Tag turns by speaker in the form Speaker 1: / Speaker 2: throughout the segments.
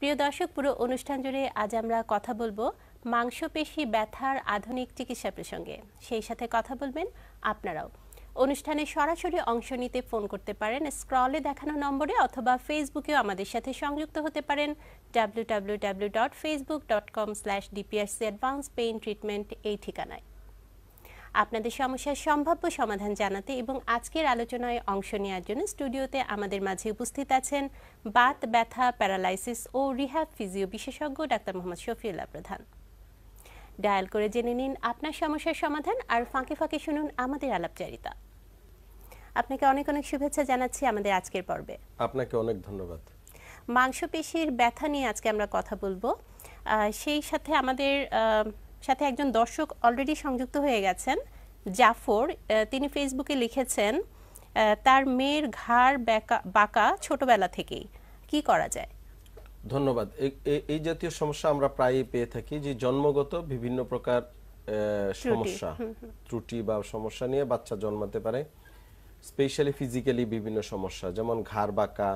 Speaker 1: প্রিয় দর্শক পুরো অনুষ্ঠান জুড়ে আজ আমরা কথা বলবো মাংসপেশি ব্যথার আধুনিক চিকিৎসা প্রসঙ্গে সেই সাথে কথা বলবেন আপনারাও অনুষ্ঠানে সরাসরি অংশ নিতে ফোন করতে পারেন স্ক্রলে দেখানো নম্বরে অথবা ফেসবুকেও আমাদের সাথে সংযুক্ত হতে পারেন W W W dot Facebook dot com slash DPSC advance pain treatment এই ঠিকানায় আপনাদের সমস্যার সম্ভাব্য সমাধান জানাতে এবং আজকের আলোচনায় অংশ নেওয়ার জন্য স্টুডিওতে আমাদের মাঝে উপস্থিত আছেন বাত ব্যথা প্যারালাইসিস ও রিহ্যাব ফিজিও বিশেষজ্ঞ ডাক্তার মোহাম্মদ শফিউল্লাহ প্রধান ডায়াল করে জেনে নিন আপনার সমস্যার সমাধান আর ফাঁকে ফাঁকে শুনুন আমাদের আলাপচারিতা আপনাকে অনেক অনেক শুভেচ্ছা জানাচ্ছি আমাদের আজকের পর্বে
Speaker 2: আপনাকে অনেক ধন্যবাদ
Speaker 1: মাংসপেশির ব্যথা নিয়ে আজকে আমরা কথা বলবো সেই সাথে আমাদের সাথে একজন দর্শক অলরেডি সংযুক্ত হয়ে গেছেন জাফর তিনি ফেসবুকে লিখেছেন তার মেয়ের ঘাড় বাঁকা ছোটবেলা থেকেই কি করা যায়
Speaker 2: ধন্যবাদ এই জাতীয় সমস্যা আমরা প্রায়ই পেয়ে থাকি যে জন্মগত বিভিন্ন প্রকার সমস্যা ত্রুটি বা সমস্যা নিয়ে বাচ্চা জন্মাতে পারে স্পেশালি ফিজিক্যালি বিভিন্ন সমস্যা যেমন ঘাড় বাঁকা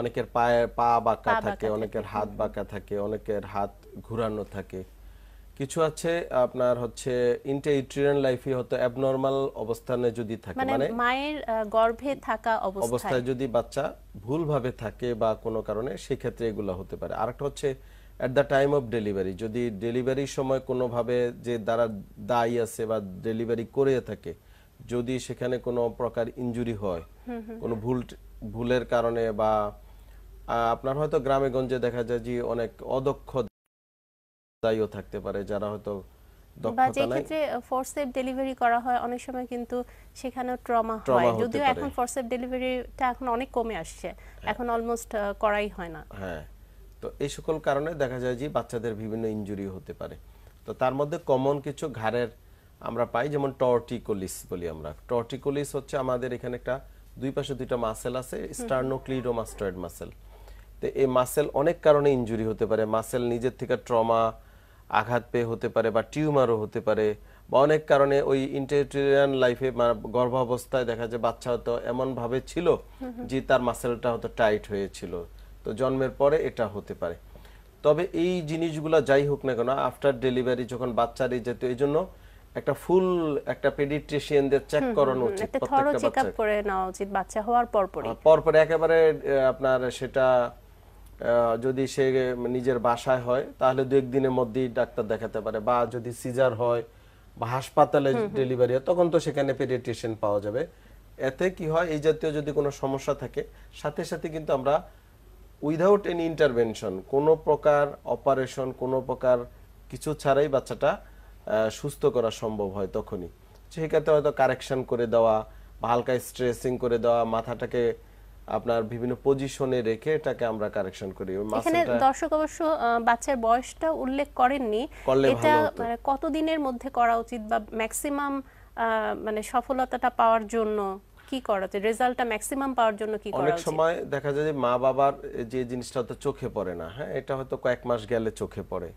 Speaker 2: অনেকের পায়ে পা বাঁকা থাকে অনেকের হাত বাঁকা থাকে অনেকের হাত ঘুরানো থাকে কিছু আছে আপনার হচ্ছে ইন্টেরিটরিয়াল লাইফে হয়তো অ্যাবনরমাল অবস্থানে যদি থাকে মানে, মানে
Speaker 1: মায়ের গর্ভে থাকা অবস্থায়
Speaker 2: যদি বাচ্চা ভুলভাবে থাকে বা কোনো কারণে সেই ক্ষেত্রে এগুলো হতে পারে আরেকটা হচ্ছে at the time of delivery যদি ডেলিভারির সময় কোনোভাবে যে দ্বারা দায়ী আছে বা ডেলিভারি করে থাকে যদি সেখানে কোনো প্রকার ইনজুরি হয় কোনো ভুল ভুলের কারণে বা আপনার হয়তো গ্রামে গঞ্জে দেখা যায় যে অনেক অদক্ষ দায়ীও থাকতে পারে যারা হয়তো বা যে ক্ষেত্রে
Speaker 1: ফোর্সেপ ডেলিভারি করা হয় অনেক সময় কিন্তু সেখানেও ট্রমা হয় যদিও এখন ডেলিভারিটা এখন অনেক কমে আসছে হ্যাঁ। এখন অলমোস্ট করাই হয় না
Speaker 2: হ্যাঁ তো এই সকল কারণে দেখা যায় যে বাচ্চাদের বিভিন্ন হতে পারে তো তার মধ্যে কমন কিছু ঘাড়ের আমরা পাই যেমন টর্টিকোলিস বলি আমরা টর্টিকোলিস হচ্ছে আমাদের এখানে একটা দুই পাশে দুইটা মাসেল আছে স্টার্নোক্লিডোমাস্টয়েড মাসেল তো এই মাসেল অনেক কারণে ইনজুরি হতে পারে মাসেল নিজের থেকে ট্রমা আঘাত পেয়ে হতে পারে বা টিউমারও হতে পারে বা অনেক কারণে ওই ইন্টারটেরিয়ান লাইফে গর্ভাবস্থায় দেখা যায় বাচ্চা হয়তো এমনভাবে ছিল যে তার মাসেলটা হয়তো টাইট হয়েছিল তো জন্মের পরে এটা হতে পারে তবে এই জিনিসগুলো যাই হোক না কেন আফটার ডেলিভারি যখন বাচ্চার এই যেত এই জন্য একটা ফুল একটা পেডিট্রিশিয়ানদের চেক করানো উচিত প্রত্যেকটা বাচ্চা
Speaker 1: করে নেওয়া উচিত বাচ্চা হওয়ার পর হ্যাঁ,
Speaker 2: পর পরে একেবারে আপনার সেটা যদি সে নিজের বাসায় হয় তাহলে দু একদিনের মধ্যেই ডাক্তার দেখাতে পারে বা যদি সিজার হয় বা হাসপাতালে ডেলিভারি হয় তখন তো সেখানে পেডিয়াট্রিশিয়ান পাওয়া যাবে এতে কি হয় এই জাতীয় যদি কোনো সমস্যা থাকে সাথে সাথে কিন্তু আমরা উইদাউট এনি ইন্টারভেনশন কোনো প্রকার অপারেশন কোনো প্রকার কিছু ছাড়াই বাচ্চাটা সুস্থ করা সম্ভব হয় তখনই সেক্ষেত্রে হয়তো কারেকশন করে দেওয়া বা হালকা স্ট্রেসিং করে দেওয়া মাথাটাকে আপনার বিভিন্ন পজিশনে রেখে এটাকে আমরা কারেকশন করি এখানে দর্শক
Speaker 1: অবশ্য বাচ্চার বয়সটা উল্লেখ করেননি এটা মানে কতদিনের মধ্যে করা উচিত বা ম্যাক্সিমাম মানে সফলতাটা পাওয়ার জন্য কি করা উচিত রেজাল্টটা ম্যাক্সিমাম পাওয়ার জন্য কি করা উচিত অনেক সময়
Speaker 2: দেখা যায় যে মা বাবার যে জিনিসটা তো চোখে পড়ে না হ্যাঁ এটা হয়তো কয়েক মাস গেলে চোখে পড়ে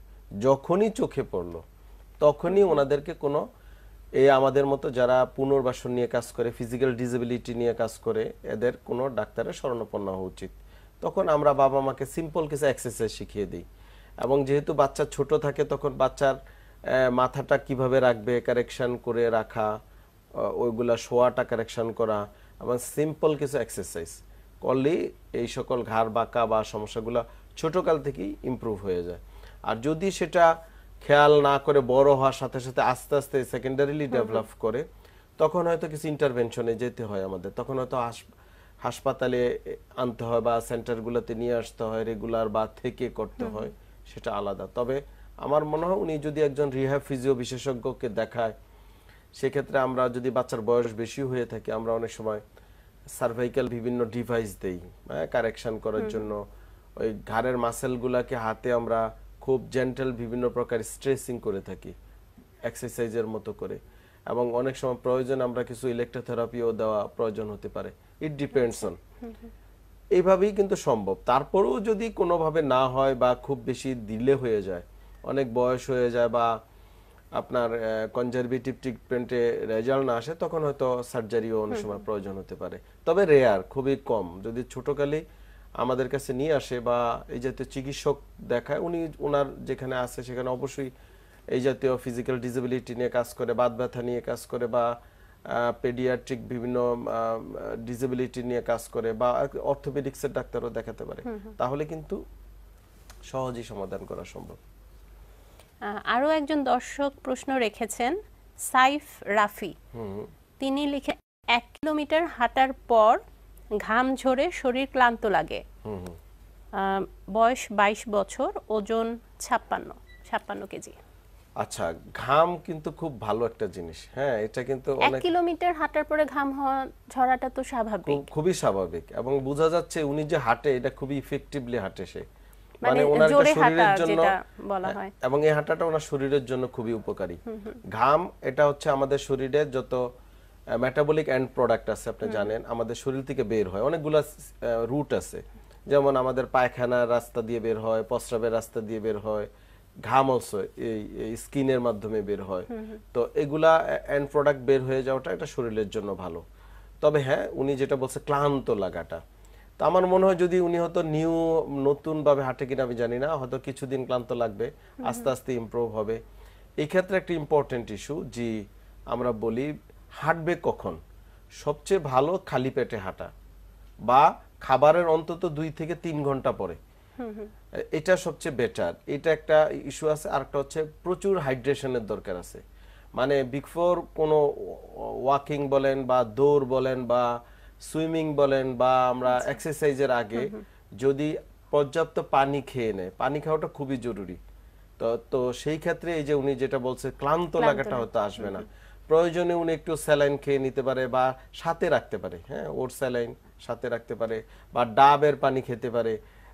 Speaker 2: যখনই চোখে পড়লো তখনই ওনাদেরকে কোনো এই আমাদের মতো যারা পুনর্বাসন নিয়ে কাজ করে ফিজিক্যাল ডিজেবিলিটি নিয়ে কাজ করে এদের কোনো ডাক্তারের শরণাপন্ন হওয়া উচিত তখন আমরা বাবা মাকে সিম্পল কিছু এক্সারসাইজ শিখিয়ে দিই এবং যেহেতু বাচ্চা ছোট থাকে তখন বাচ্চার মাথাটা কিভাবে রাখবে কারেকশান করে রাখা ওইগুলা শোয়াটা কারেকশান করা এবং সিম্পল কিছু এক্সারসাইজ করলেই এই সকল ঘাড় বাঁকা বা সমস্যাগুলো ছোটোকাল থেকেই ইম্প্রুভ হয়ে যায় আর যদি সেটা খেয়াল না করে বড় হওয়ার সাথে সাথে আস্তে আস্তে সেকেন্ডারিলি ডেভেলপ করে তখন হয়তো কিছু ইন্টারভেনশনে যেতে হয় আমাদের তখন হয়তো হাসপাতালে আনতে হয় বা সেন্টারগুলোতে নিয়ে আসতে হয় রেগুলার বা থেকে করতে হয় সেটা আলাদা তবে আমার মনে হয় উনি যদি একজন রিহ্যাব ফিজিও বিশেষজ্ঞকে দেখায় সেক্ষেত্রে আমরা যদি বাচ্চার বয়স বেশি হয়ে থাকে আমরা অনেক সময় সার্ভাইকাল বিভিন্ন ডিভাইস দেই কারেকশন হ্যাঁ, করার জন্য ওই ঘাড়ের মাসেলগুলোকে হাতে আমরা খুব জেন্টাল বিভিন্ন প্রকার স্ট্রেসিং করে থাকি এক্সারসাইজের মতো করে এবং অনেক সময় প্রয়োজন আমরা কিছু ইলেকট্রোথেরাপিও দেওয়া প্রয়োজন হতে পারে ইট ডিপেন্ডস অন এইভাবেই কিন্তু সম্ভব তারপরেও যদি কোনোভাবে না হয় বা খুব বেশি দিলে হয়ে যায় অনেক বয়স হয়ে যায় বা আপনার কনজারভেটিভ ট্রিটমেন্টে রেজাল্ট না আসে তখন হয়তো সার্জারিও অনেক সময় প্রয়োজন হতে পারে তবে রেয়ার খুবই কম যদি ছোটকালেই আমাদের কাছে নিয়ে আসে বা এই জাতীয় চিকিৎসক দেখায় উনি ওনার যেখানে আছে সেখানে অবশ্যই এই জাতীয় ফিজিক্যাল ডিসেবিলিটি নিয়ে কাজ করে বাদ ব্যথা নিয়ে কাজ করে বা পেডিয়াট্রিক বিভিন্ন ডিসেবিলিটি নিয়ে কাজ করে বা অর্থোপেডিক্সের ডাক্তারও দেখাতে পারে তাহলে কিন্তু সহজেই সমাধান করা সম্ভব
Speaker 1: আরও একজন দর্শক প্রশ্ন রেখেছেন সাইফ রাফি তিনি লিখে এক কিলোমিটার হাঁটার পর ঘাম ঝরে শরীর ক্লান্ত লাগে বয়স বাইশ বছর ওজন ছাপ্পান্ন ছাপ্পান্ন কেজি
Speaker 2: আচ্ছা ঘাম কিন্তু খুব ভালো একটা জিনিস হ্যাঁ এটা কিন্তু এক
Speaker 1: কিলোমিটার হাঁটার পরে ঘাম হওয়া
Speaker 2: ঝরাটা তো স্বাভাবিক খুবই স্বাভাবিক এবং বোঝা যাচ্ছে উনি যে হাঁটে এটা খুবই ইফেক্টিভলি হাঁটে সে মানে, মানে ওনার শরীরের জন্য বলা হ্যাঁ, হয় এবং এই হাঁটাটা ওনার শরীরের জন্য খুবই উপকারী ঘাম এটা হচ্ছে আমাদের শরীরে যত মেটাবলিক এন্ড প্রোডাক্ট আছে আপনি জানেন আমাদের শরীর থেকে বের হয় অনেকগুলো রুট আছে যেমন আমাদের পায়খানার রাস্তা দিয়ে বের হয় প্রস্রাবের রাস্তা দিয়ে বের হয় ঘাম অলসো এই স্কিনের মাধ্যমে বের হয় তো এগুলা এন্ড প্রোডাক্ট বের হয়ে যাওয়াটা এটা শরীরের জন্য ভালো তবে হ্যাঁ উনি যেটা বলছে ক্লান্ত লাগাটা তো আমার মনে হয় যদি উনি হয়তো নিউ নতুন ভাবে হাঁটে কিনা আমি জানি না হয়তো কিছুদিন ক্লান্ত লাগবে আস্তে আস্তে ইম্প্রুভ হবে এই ক্ষেত্রে একটা ইম্পর্টেন্ট ইস্যু যে আমরা বলি হাঁটবে কখন সবচেয়ে ভালো খালি পেটে হাঁটা বা খাবারের অন্তত দুই থেকে তিন ঘন্টা পরে এটা সবচেয়ে বেটার এটা একটা ইস্যু আছে আরেকটা হচ্ছে প্রচুর হাইড্রেশনের দরকার আছে মানে বিফোর কোনো ওয়াকিং বলেন বা দৌড় বলেন বা সুইমিং বলেন বা আমরা আচ্ছা। এক্সারসাইজের আগে যদি পর্যাপ্ত পানি খেয়ে নেয় পানি খাওয়াটা খুবই জরুরি তো তো সেই ক্ষেত্রে এই যে উনি যেটা বলছে ক্লান্ত লাগাটা হয়তো আসবে না প্রয়োজনে উনি একটু স্যালাইন খেয়ে নিতে পারে বা সাথে রাখতে পারে হ্যাঁ ওর স্যালাইন সাথে রাখতে পারে বা ডাবের পানি খেতে পারে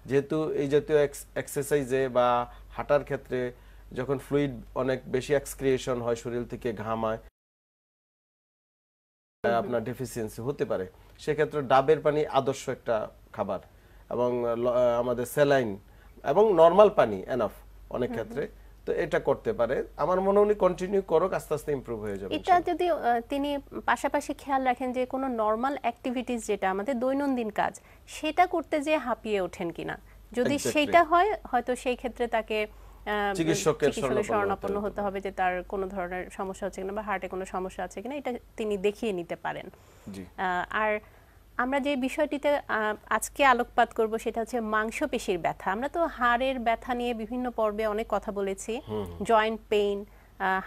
Speaker 2: যেহেতু এই জাতীয় এক্সারসাইজে বা হাঁটার ক্ষেত্রে যখন ফ্লুইড অনেক বেশি এক্সক্রিয়েশন হয় শরীর থেকে ঘাম হয় আপনার ডেফিসিয়েন্সি হতে পারে সেক্ষেত্রে ডাবের পানি আদর্শ একটা খাবার এবং আমাদের স্যালাইন এবং নর্মাল পানি এনাফ অনেক ক্ষেত্রে তো এটা করতে পারে আমার মনে উনি কন্টিনিউ করুক আস্তে আস্তে ইমপ্রুভ হয়ে যাবে এটা
Speaker 1: যদি তিনি পাশাপাশি খেয়াল রাখেন যে কোনো নর্মাল অ্যাক্টিভিটিস যেটা আমাদের দৈনন্দিন কাজ সেটা করতে যে হাঁপিয়ে ওঠেন কিনা যদি সেটা হয় হয়তো সেই ক্ষেত্রে তাকে চিকিৎসকের শরণাপন্ন হতে হবে যে তার কোনো ধরনের সমস্যা হচ্ছে কিনা বা হার্টে কোনো সমস্যা আছে কিনা এটা তিনি দেখিয়ে নিতে পারেন আর আমরা যে বিষয়টিতে আজকে আলোকপাত করব সেটা হচ্ছে মাংসপেশির ব্যথা আমরা তো হাড়ের ব্যথা নিয়ে বিভিন্ন পর্বে অনেক কথা বলেছি জয়েন্ট পেইন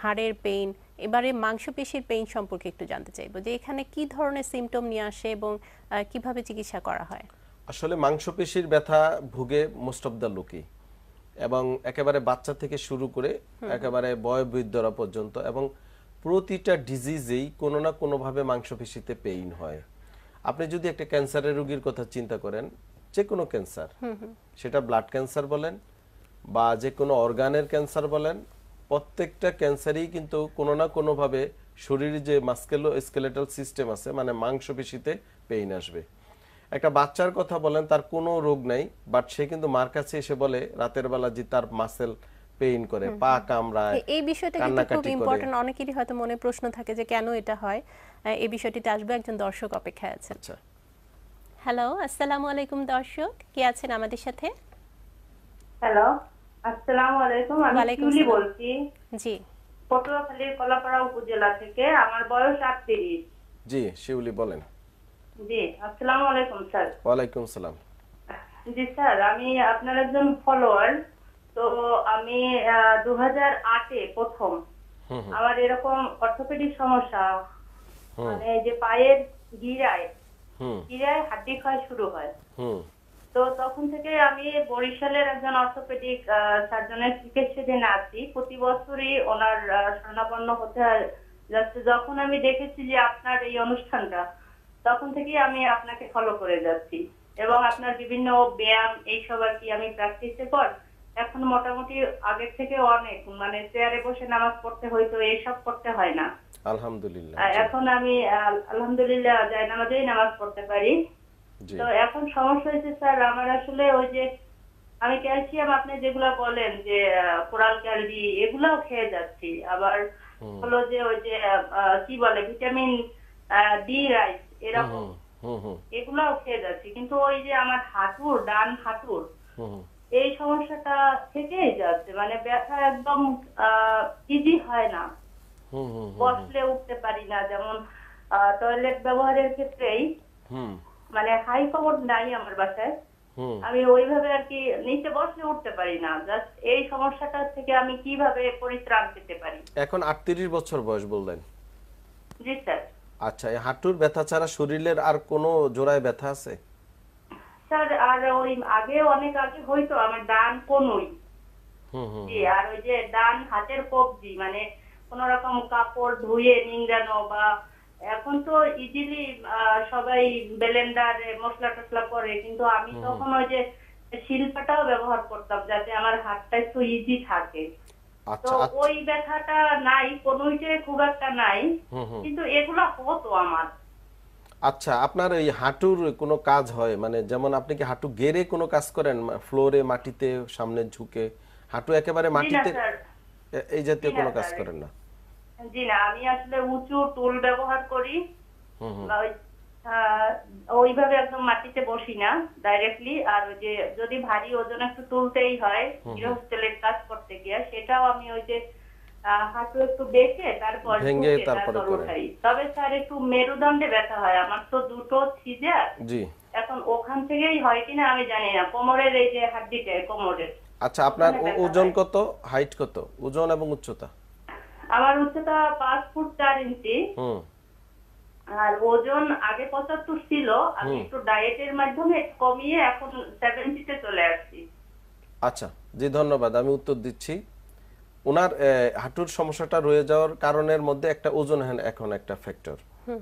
Speaker 1: হাড়ের পেইন এবারে মাংসপেশির পেইন সম্পর্কে একটু জানতে চাইবো যে এখানে কি ধরনের সিমটম নিয়ে আসে এবং কিভাবে চিকিৎসা করা হয়
Speaker 2: আসলে মাংসপেশির ব্যথা ভুগে মোস্ট অফ দ্য লোকই এবং একেবারে বাচ্চা থেকে শুরু করে একেবারে বৃদ্ধরা পর্যন্ত এবং প্রতিটা ডিজিজেই কোনো না কোনোভাবে মাংসপেশিতে পেইন হয় আপনি যদি একটা ক্যান্সারের রোগীর কথা চিন্তা করেন যে কোনো ক্যান্সার সেটা ব্লাড ক্যান্সার বলেন বা যে কোনো অর্গানের ক্যান্সার বলেন প্রত্যেকটা ক্যান্সারই কিন্তু কোনো না কোনোভাবে শরীরে যে মাস্কেলো স্কেলেটাল সিস্টেম আছে মানে মাংসপেশিতে পেইন আসবে একটা বাচ্চার কথা বলেন তার কোনো রোগ নাই বাট সে কিন্তু মার কাছে এসে বলে রাতের বেলা যে তার মাসেল পেইন করে পা কামড়ায়
Speaker 1: এই বিষয়টা কিন্তু খুব ইম্পর্টেন্ট অনেকেরই হয়তো মনে প্রশ্ন থাকে যে কেন এটা হয় এই বিষয়টিতে আসবে একজন দর্শক অপেক্ষায় আছেন হ্যালো আচ্ছা। আসসালামু আলাইকুম দর্শক কে আছেন আমাদের সাথে
Speaker 3: হ্যালো আসসালামু আলাইকুম আমি জুলি বলছি জি পটুয়াখালীর কলাপাড়া উপজেলা থেকে আমার বয়স 38
Speaker 2: জি শিউলি বলেন
Speaker 3: জি আসসালামু আলাইকুম স্যার
Speaker 2: ওয়ালাইকুম সালাম
Speaker 3: জি স্যার আমি আপনার একজন ফলোয়ার তো আমি 2008 এ প্রথম আমার এরকম অর্থোপেডিক সমস্যা মানে যে পায়ের গিরায় গিরায় হাড্ডি ক্ষয় শুরু হয় তো তখন থেকে আমি বরিশালের একজন অর্থোপেডিক সার্জনের চিকিৎসাধীন আছি প্রতি বছরই ওনার শরণাপন্ন হতে যাচ্ছে যখন আমি দেখেছি যে আপনার এই অনুষ্ঠানটা তখন থেকে আমি আপনাকে ফলো করে যাচ্ছি এবং আপনার বিভিন্ন ব্যায়াম এইসব আর কি আমি প্র্যাকটিসে পর এখন মোটামুটি আগের থেকে অনেক মানে চেয়ারে বসে নামাজ পড়তে হইতো এইসব করতে হয় না
Speaker 2: আলহামদুলিল্লাহ
Speaker 3: এখন আমি আলহামদুলিল্লাহ যাই নামাজেই নামাজ পড়তে পারি তো এখন সমস্যা হয়েছে স্যার আমার আসলে ওই যে আমি ক্যালসিয়াম আপনি যেগুলো বলেন যে কোরাল ক্যান্ডি এগুলাও খেয়ে যাচ্ছি আবার হলো যে ওই যে কি বলে ভিটামিন ডি রাইস এরকম এগুলাও খেয়ে যাচ্ছি কিন্তু ওই যে আমার হাঁটুর ডান হাঁটুর এই সমস্যাটা থেকেই যাচ্ছে মানে ব্যথা একদম ইজি হয় না বসলে উঠতে পারি না যেমন টয়লেট ব্যবহারের ক্ষেত্রেই মানে হাই কমোড নাই আমার বাসায় আমি ওইভাবে আর কি নিচে বসলে উঠতে পারি না জাস্ট এই সমস্যাটা থেকে আমি কিভাবে পরিত্রাণ পেতে পারি
Speaker 2: এখন আটত্রিশ বছর বয়স বললেন জি স্যার আচ্ছা হাঁটুর ব্যথা ছাড়া শরীরের আর কোনো জোড়ায় ব্যথা আছে
Speaker 3: স্যার আর ওই আগে অনেক আগে হইতো আমার ডান কোনই জি আর ওই যে ডান হাতের কবজি মানে কোন রকম কাপড় ধুয়ে নিংড়ানো বা এখন তো ইজিলি সবাই ব্লেন্ডার মশলা টসলা করে কিন্তু আমি তখন ওই যে শিল্পাটাও ব্যবহার করতাম যাতে আমার হাতটা একটু ইজি থাকে আচ্ছা, তো আচ্ছা। ওই ব্যথাটা নাই কোনোইতে খুব একটা নাই কিন্তু এগুলা হতো আমার
Speaker 2: আচ্ছা আপনার এই হাঁটুর কোনো কাজ হয় মানে যেমন আপনি কি হাঁটু গেড়ে কোনো কাজ করেন ফ্লোরে মাটিতে সামনে ঝুঁকে হাঁটু একেবারে মাটিতে এই জাতীয় কোনো কাজ করেন না
Speaker 3: জি না আমি আসলে উঁচু টুল ব্যবহার করি ওইভাবে একদম মাটিতে বসি না ডাইরেক্টলি আর ওই যে যদি ভারী ওজন একটু তুলতেই হয় গৃহস্থলের কাজ করতে গিয়ে সেটাও আমি ওই যে হাঁটু একটু বেঁকে তারপর ভেঙে তারপরে তবে স্যার একটু মেরুদণ্ডে ব্যথা হয় আমার তো দুটো ছিজা জি এখন ওখান থেকেই হয় কিনা আমি জানি না কোমরের এই যে হাড্ডিটা কোমরের
Speaker 2: আচ্ছা আপনার ওজন কত হাইট কত ওজন এবং উচ্চতা
Speaker 3: আমার উচ্চতা পাঁচ ফুট চার ইঞ্চি আর ওজন আগে পঁচাত্তর ছিল আমি একটু ডায়েটের মাধ্যমে কমিয়ে এখন সেভেন্টিতে চলে আসছি
Speaker 2: আচ্ছা জি ধন্যবাদ আমি উত্তর দিচ্ছি ওনার হাঁটুর সমস্যাটা রয়ে যাওয়ার কারণের মধ্যে একটা ওজন এখন একটা ফ্যাক্টর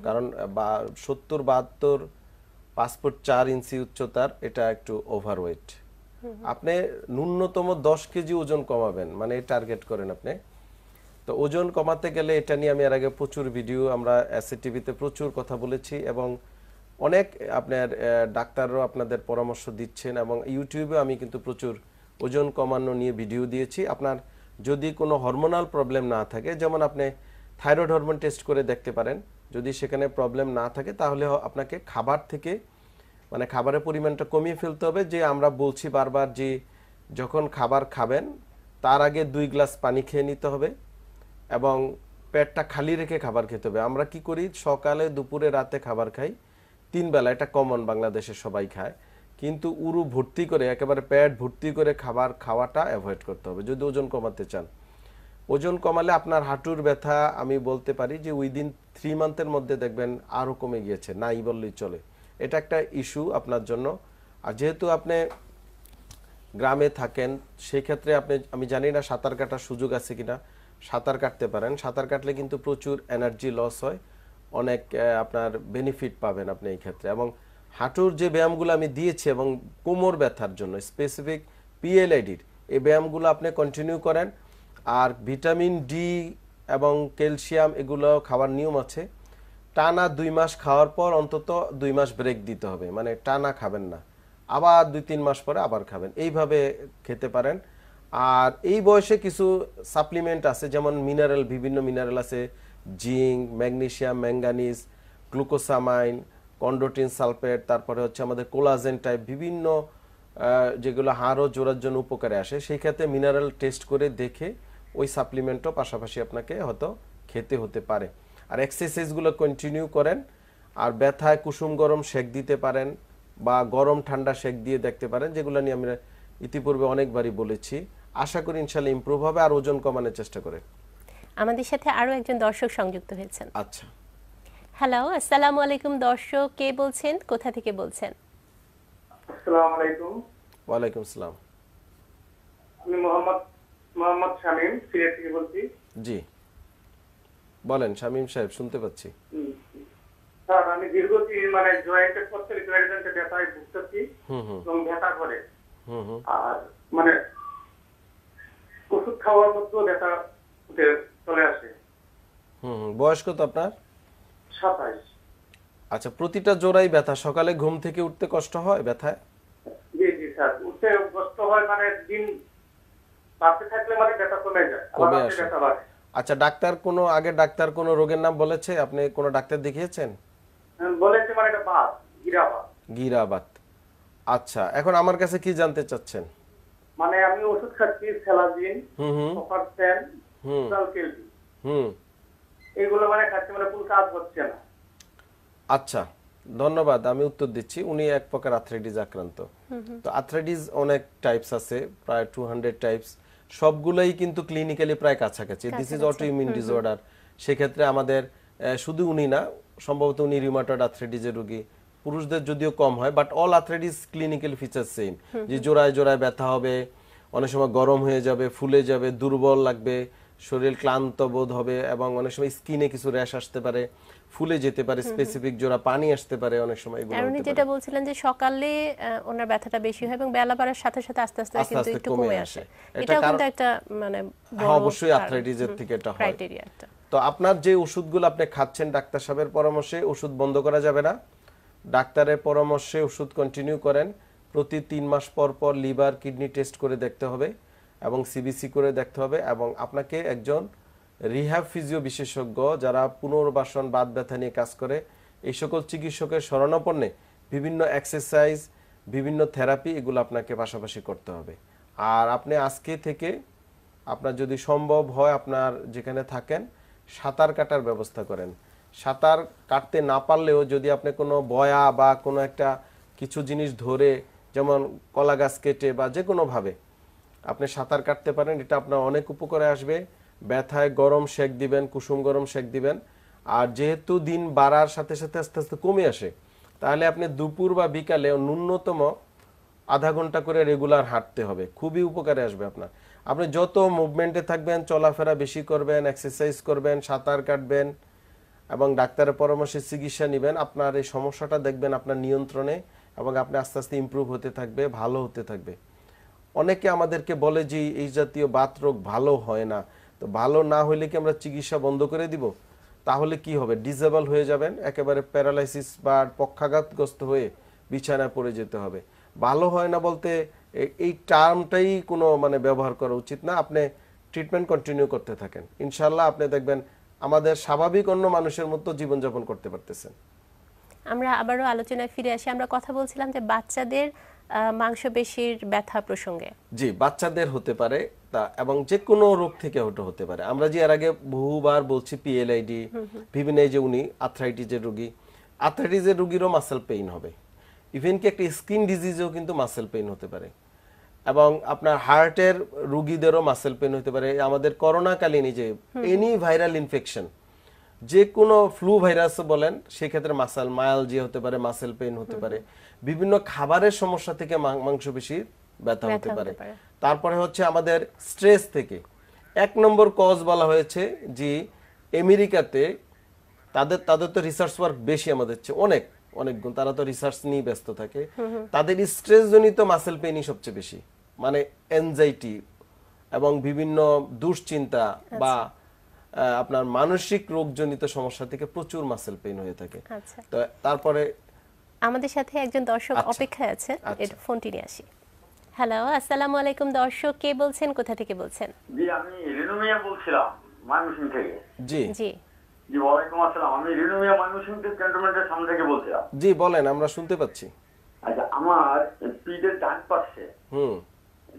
Speaker 2: কারণ বা সত্তর বাহাত্তর পাসপোর্ট চার ইঞ্চি উচ্চতার এটা একটু ওভারওয়েট আপনি ন্যূনতম দশ কেজি ওজন কমাবেন মানে টার্গেট করেন আপনি তো ওজন কমাতে গেলে এটা নিয়ে আমি এর আগে প্রচুর ভিডিও আমরা অ্যাসে টিভিতে প্রচুর কথা বলেছি এবং অনেক আপনার ডাক্তাররাও আপনাদের পরামর্শ দিচ্ছেন এবং ইউটিউবে আমি কিন্তু প্রচুর ওজন কমানো নিয়ে ভিডিও দিয়েছি আপনার যদি কোনো হরমোনাল প্রবলেম না থাকে যেমন আপনি থাইরয়েড হরমোন টেস্ট করে দেখতে পারেন যদি সেখানে প্রবলেম না থাকে তাহলে আপনাকে খাবার থেকে মানে খাবারের পরিমাণটা কমিয়ে ফেলতে হবে যে আমরা বলছি বারবার যে যখন খাবার খাবেন তার আগে দুই গ্লাস পানি খেয়ে নিতে হবে এবং পেটটা খালি রেখে খাবার খেতে হবে আমরা কি করি সকালে দুপুরে রাতে খাবার খাই তিন বেলা এটা কমন বাংলাদেশে সবাই খায় কিন্তু উরু ভর্তি করে একেবারে প্যাড ভর্তি করে খাবার খাওয়াটা অ্যাভয়েড করতে হবে যদি ওজন কমাতে চান ওজন কমালে আপনার হাঁটুর ব্যথা আমি বলতে পারি যে উইদিন থ্রি মান্থের মধ্যে দেখবেন আরও কমে গিয়েছে নাই বললেই চলে এটা একটা ইস্যু আপনার জন্য আর যেহেতু আপনি গ্রামে থাকেন সেক্ষেত্রে আপনি আমি জানি না সাঁতার কাটার সুযোগ আছে কিনা সাঁতার কাটতে পারেন সাঁতার কাটলে কিন্তু প্রচুর এনার্জি লস হয় অনেক আপনার বেনিফিট পাবেন আপনি এই ক্ষেত্রে এবং হাঁটুর যে ব্যায়ামগুলো আমি দিয়েছি এবং কোমর ব্যথার জন্য স্পেসিফিক পিএলআইডির এই ব্যায়ামগুলো আপনি কন্টিনিউ করেন আর ভিটামিন ডি এবং ক্যালসিয়াম এগুলো খাওয়ার নিয়ম আছে টানা দুই মাস খাওয়ার পর অন্তত দুই মাস ব্রেক দিতে হবে মানে টানা খাবেন না আবার দুই তিন মাস পরে আবার খাবেন এইভাবে খেতে পারেন আর এই বয়সে কিছু সাপ্লিমেন্ট আছে যেমন মিনারেল বিভিন্ন মিনারেল আছে zinc magnesium manganese glucosamine chondroitin sulphate তারপরে হচ্ছে আমাদের কোলাজেন টাইপ বিভিন্ন যেগুলো হাড় ও জোড়ার জন্য উপকারে আসে সেই ক্ষেত্রে মিনারেল টেস্ট করে দেখে ওই সাপ্লিমেন্টও পাশাপাশি আপনাকে হয়তো খেতে হতে পারে আর এক্সারসাইজগুলো কন্টিনিউ করেন আর ব্যথায় কুসুম গরম শেক দিতে পারেন বা গরম ঠান্ডা শেক দিয়ে দেখতে পারেন যেগুলো নিয়ে আমরা ইতিপূর্বে অনেকবারই বলেছি আশা করি ইনশাল্লাহ ইম্প্রুভ হবে আর ওজন কমানোর চেষ্টা করে
Speaker 1: আমাদের সাথে আরও একজন দর্শক সংযুক্ত হয়েছেন আচ্ছা হ্যালো আসসালামু আলাইকুম দর্শক কে বলছেন কোথা থেকে বলছেন
Speaker 4: আসসালামু আলাইকুম ওয়া আলাইকুম আমি মোহাম্মদ মোহাম্মদ শামীম সিলেট থেকে বলছি
Speaker 2: জি বলেন শামীম সাহেব শুনতে পাচ্ছি
Speaker 4: স্যার আমি দীর্ঘদিন মানে জয়েন্টের প্রত্যেক জয়েন্টে ব্যথায় ভুগতেছি এবং ব্যথা করে আর মানে ওষুধ খাওয়ার মধ্যেও ব্যথা চলে আসে
Speaker 2: হুম বয়স কত আপনার সাতাইশ আচ্টা প্রতিটা জোড়াই ব্যথা সকালে ঘুম থেকে উঠতে কষ্ট হয় ব্যথায়
Speaker 4: জি জি স্যার উঠতে কষ্ট হয় মানে দিন পাশে থাকলে মানে ব্যথা কমে যায় কমে আসে
Speaker 2: আচ্ছা ডাক্তার কোন আগে ডাক্তার কোন রোগের নাম বলেছে আপনি কোন ডাক্তার দেখিয়েছেন
Speaker 4: হ্যাঁ, বলেছে মানে এটা বাত গিরাবাত
Speaker 2: গিরাবাত আচ্ছা এখন আমার কাছে কি জানতে চাচ্ছেন
Speaker 4: মানে আমি ওষুধ খাচ্ছি সেলাজিন হুম হুম
Speaker 2: হুম হুম
Speaker 4: এগুলো মানে কাস্টমারের কোনো কাজ হচ্ছে না
Speaker 2: আচ্ছা ধন্যবাদ আমি উত্তর দিচ্ছি উনি এক প্রকার আর্থ্রাইটিস আক্রান্ত তো আর্থ্রাইটিস অনেক টাইপস আছে প্রায় টু হান্ড্রেড টাইপস সবগুলোই কিন্তু ক্লিনিক্যালি প্রায় কাছাকাছি this is autoimmune disorder সেক্ষেত্রে আমাদের শুধু উনি না সম্ভবত উনি রিউমাটয়েড আর্থ্রাইটিসের রোগী পুরুষদের যদিও কম হয় but all arthritis clinical feature same যে জোড়ায় জোড়ায় ব্যথা হবে অনেক সময় গরম হয়ে যাবে ফুলে যাবে দুর্বল লাগবে শরীর ক্লান্ত বোধ হবে এবং অনেক সময় স্কিনে কিছু র্যাশ আসতে পারে ফুলে যেতে পারে স্পেসিফিক জোড়া পানি আসতে পারে অনেক সময় এগুলো উনি যেটা
Speaker 1: বলছিলেন যে সকালে ওনার ব্যথাটা বেশি হয় এবং বেলা বাড়ার সাথে সাথে আস্তে আস্তে কিন্তু একটু কমে আসে এটা কিন্তু একটা মানে হ্যাঁ, অবশ্যই আর্থ্রাইটিসের থেকে এটা হয়
Speaker 2: তো আপনার যে ওষুধগুলো আপনি খাচ্ছেন ডাক্তার সাহেবের পরামর্শে ওষুধ বন্ধ করা যাবে না ডাক্তারের পরামর্শে ওষুধ কন্টিনিউ করেন প্রতি তিন মাস পর পর লিভার কিডনি টেস্ট করে দেখতে হবে এবং সিবিসি করে দেখতে হবে এবং আপনাকে একজন রিহ্যাব ফিজিও বিশেষজ্ঞ যারা পুনর্বাসন বাদ ব্যথা নিয়ে কাজ করে এই সকল চিকিৎসকের স্মরণাপন্নে বিভিন্ন এক্সারসাইজ বিভিন্ন থেরাপি এগুলো আপনাকে পাশাপাশি করতে হবে আর আপনি আজকে থেকে আপনার যদি সম্ভব হয় আপনার যেখানে থাকেন সাঁতার কাটার ব্যবস্থা করেন সাঁতার কাটতে না পারলেও যদি আপনি কোনো বয়া বা কোনো একটা কিছু জিনিস ধরে যেমন কলা গাছ কেটে বা যে কোনোভাবে আপনি সাঁতার কাটতে পারেন এটা আপনার অনেক উপকারে আসবে ব্যথায় গরম শেক দিবেন কুসুম গরম শেক দিবেন আর যেহেতু দিন বাড়ার সাথে সাথে আস্তে আস্তে কমে আসে তাহলে আপনি দুপুর বা বিকালে ন্যূনতম আধা ঘন্টা করে রেগুলার হাঁটতে হবে খুবই উপকারে আসবে আপনার আপনি যত মুভমেন্টে থাকবেন চলাফেরা বেশি করবেন এক্সারসাইজ করবেন সাঁতার কাটবেন এবং ডাক্তারের পরামর্শে চিকিৎসা নেবেন আপনার এই সমস্যাটা দেখবেন আপনার নিয়ন্ত্রণে এবং আপনি আস্তে আস্তে ইম্প্রুভ হতে থাকবে ভালো হতে থাকবে অনেকে আমাদেরকে বলে যে এই জাতীয় বাত রোগ ভালো হয় না তো ভালো না হইলে কি আমরা চিকিৎসা বন্ধ করে দিব তাহলে কি হবে ডিজেবল হয়ে যাবেন একেবারে প্যারালাইসিস বা পক্ষাঘাতগ্রস্ত হয়ে বিছানায় পড়ে যেতে হবে ভালো হয় না বলতে এই টার্মটাই কোনো মানে ব্যবহার করা উচিত না আপনি ট্রিটমেন্ট কন্টিনিউ করতে থাকেন ইনশাল্লাহ আপনি দেখবেন আমাদের স্বাভাবিক অন্য মানুষের মতো জীবনযাপন করতে পারতেছেন
Speaker 1: আমরা আবারও আলোচনায় ফিরে আসি আমরা কথা বলছিলাম যে বাচ্চাদের মাংসপেশির ব্যথা প্রসঙ্গে
Speaker 2: জি বাচ্চাদের হতে পারে তা এবং যে কোনো রোগ থেকে হতে হতে পারে আমরা যে এর আগে বহুবার বলছি পিএলআইডি বিভিন্ন যে উনি আর্থ্রাইটিসের রোগী আর্থ্রাইটিসের রোগীরও মাসেল পেইন হবে ইভেন কি একটা স্কিন ডিজিজেও কিন্তু মাসেল পেইন হতে পারে এবং আপনার হার্টের রুগীদেরও মাসেল পেন হতে পারে আমাদের করোনাকালীন যে এনি ভাইরাল ইনফেকশন যে কোনো ফ্লু ভাইরাস বলেন সেক্ষেত্রে মাসাল যে হতে পারে মাসেল পেইন হতে পারে বিভিন্ন খাবারের সমস্যা থেকে বেশি ব্যথা হতে পারে তারপরে হচ্ছে আমাদের স্ট্রেস থেকে এক নম্বর কজ বলা হয়েছে যে আমেরিকাতে তাদের তাদের তো রিসার্চ ওয়ার্ক বেশি আমাদের চেয়ে অনেক অনেক গুণ তারা তো রিসার্চ নিয়ে ব্যস্ত থাকে তাদের স্ট্রেস জনিত মাসেল পেইনই সবচেয়ে বেশি মানে অ্যাংজাইটি এবং বিভিন্ন দুশ্চিন্তা আচ্ছা। বা আপনার মানসিক রোগজনিত সমস্যা থেকে প্রচুর মাসেল পেইন হয়ে থাকে আচ্ছা। তো তারপরে
Speaker 1: আমাদের সাথে একজন দর্শক আচ্ছা। অপেক্ষায় আছেন আচ্ছা। এটা ফোনটি নিয়ে আসি হ্যালো আসসালামু আলাইকুম দর্শক কে বলছেন কোথা থেকে বলছেন
Speaker 4: জি আমি রেনু মিয়া বলছিলাম ময়মনসিং থেকে জি জি জি ওয়ালাইকুম আসসালাম আমি রেনু মিয়া ময়মনসিং থেকে ক্যান্টনমেন্টের সামনে থেকে বলছিলাম
Speaker 2: জি বলেন আমরা শুনতে পাচ্ছি
Speaker 4: আচ্ছা আমার পিঠের ডান পাশে হুম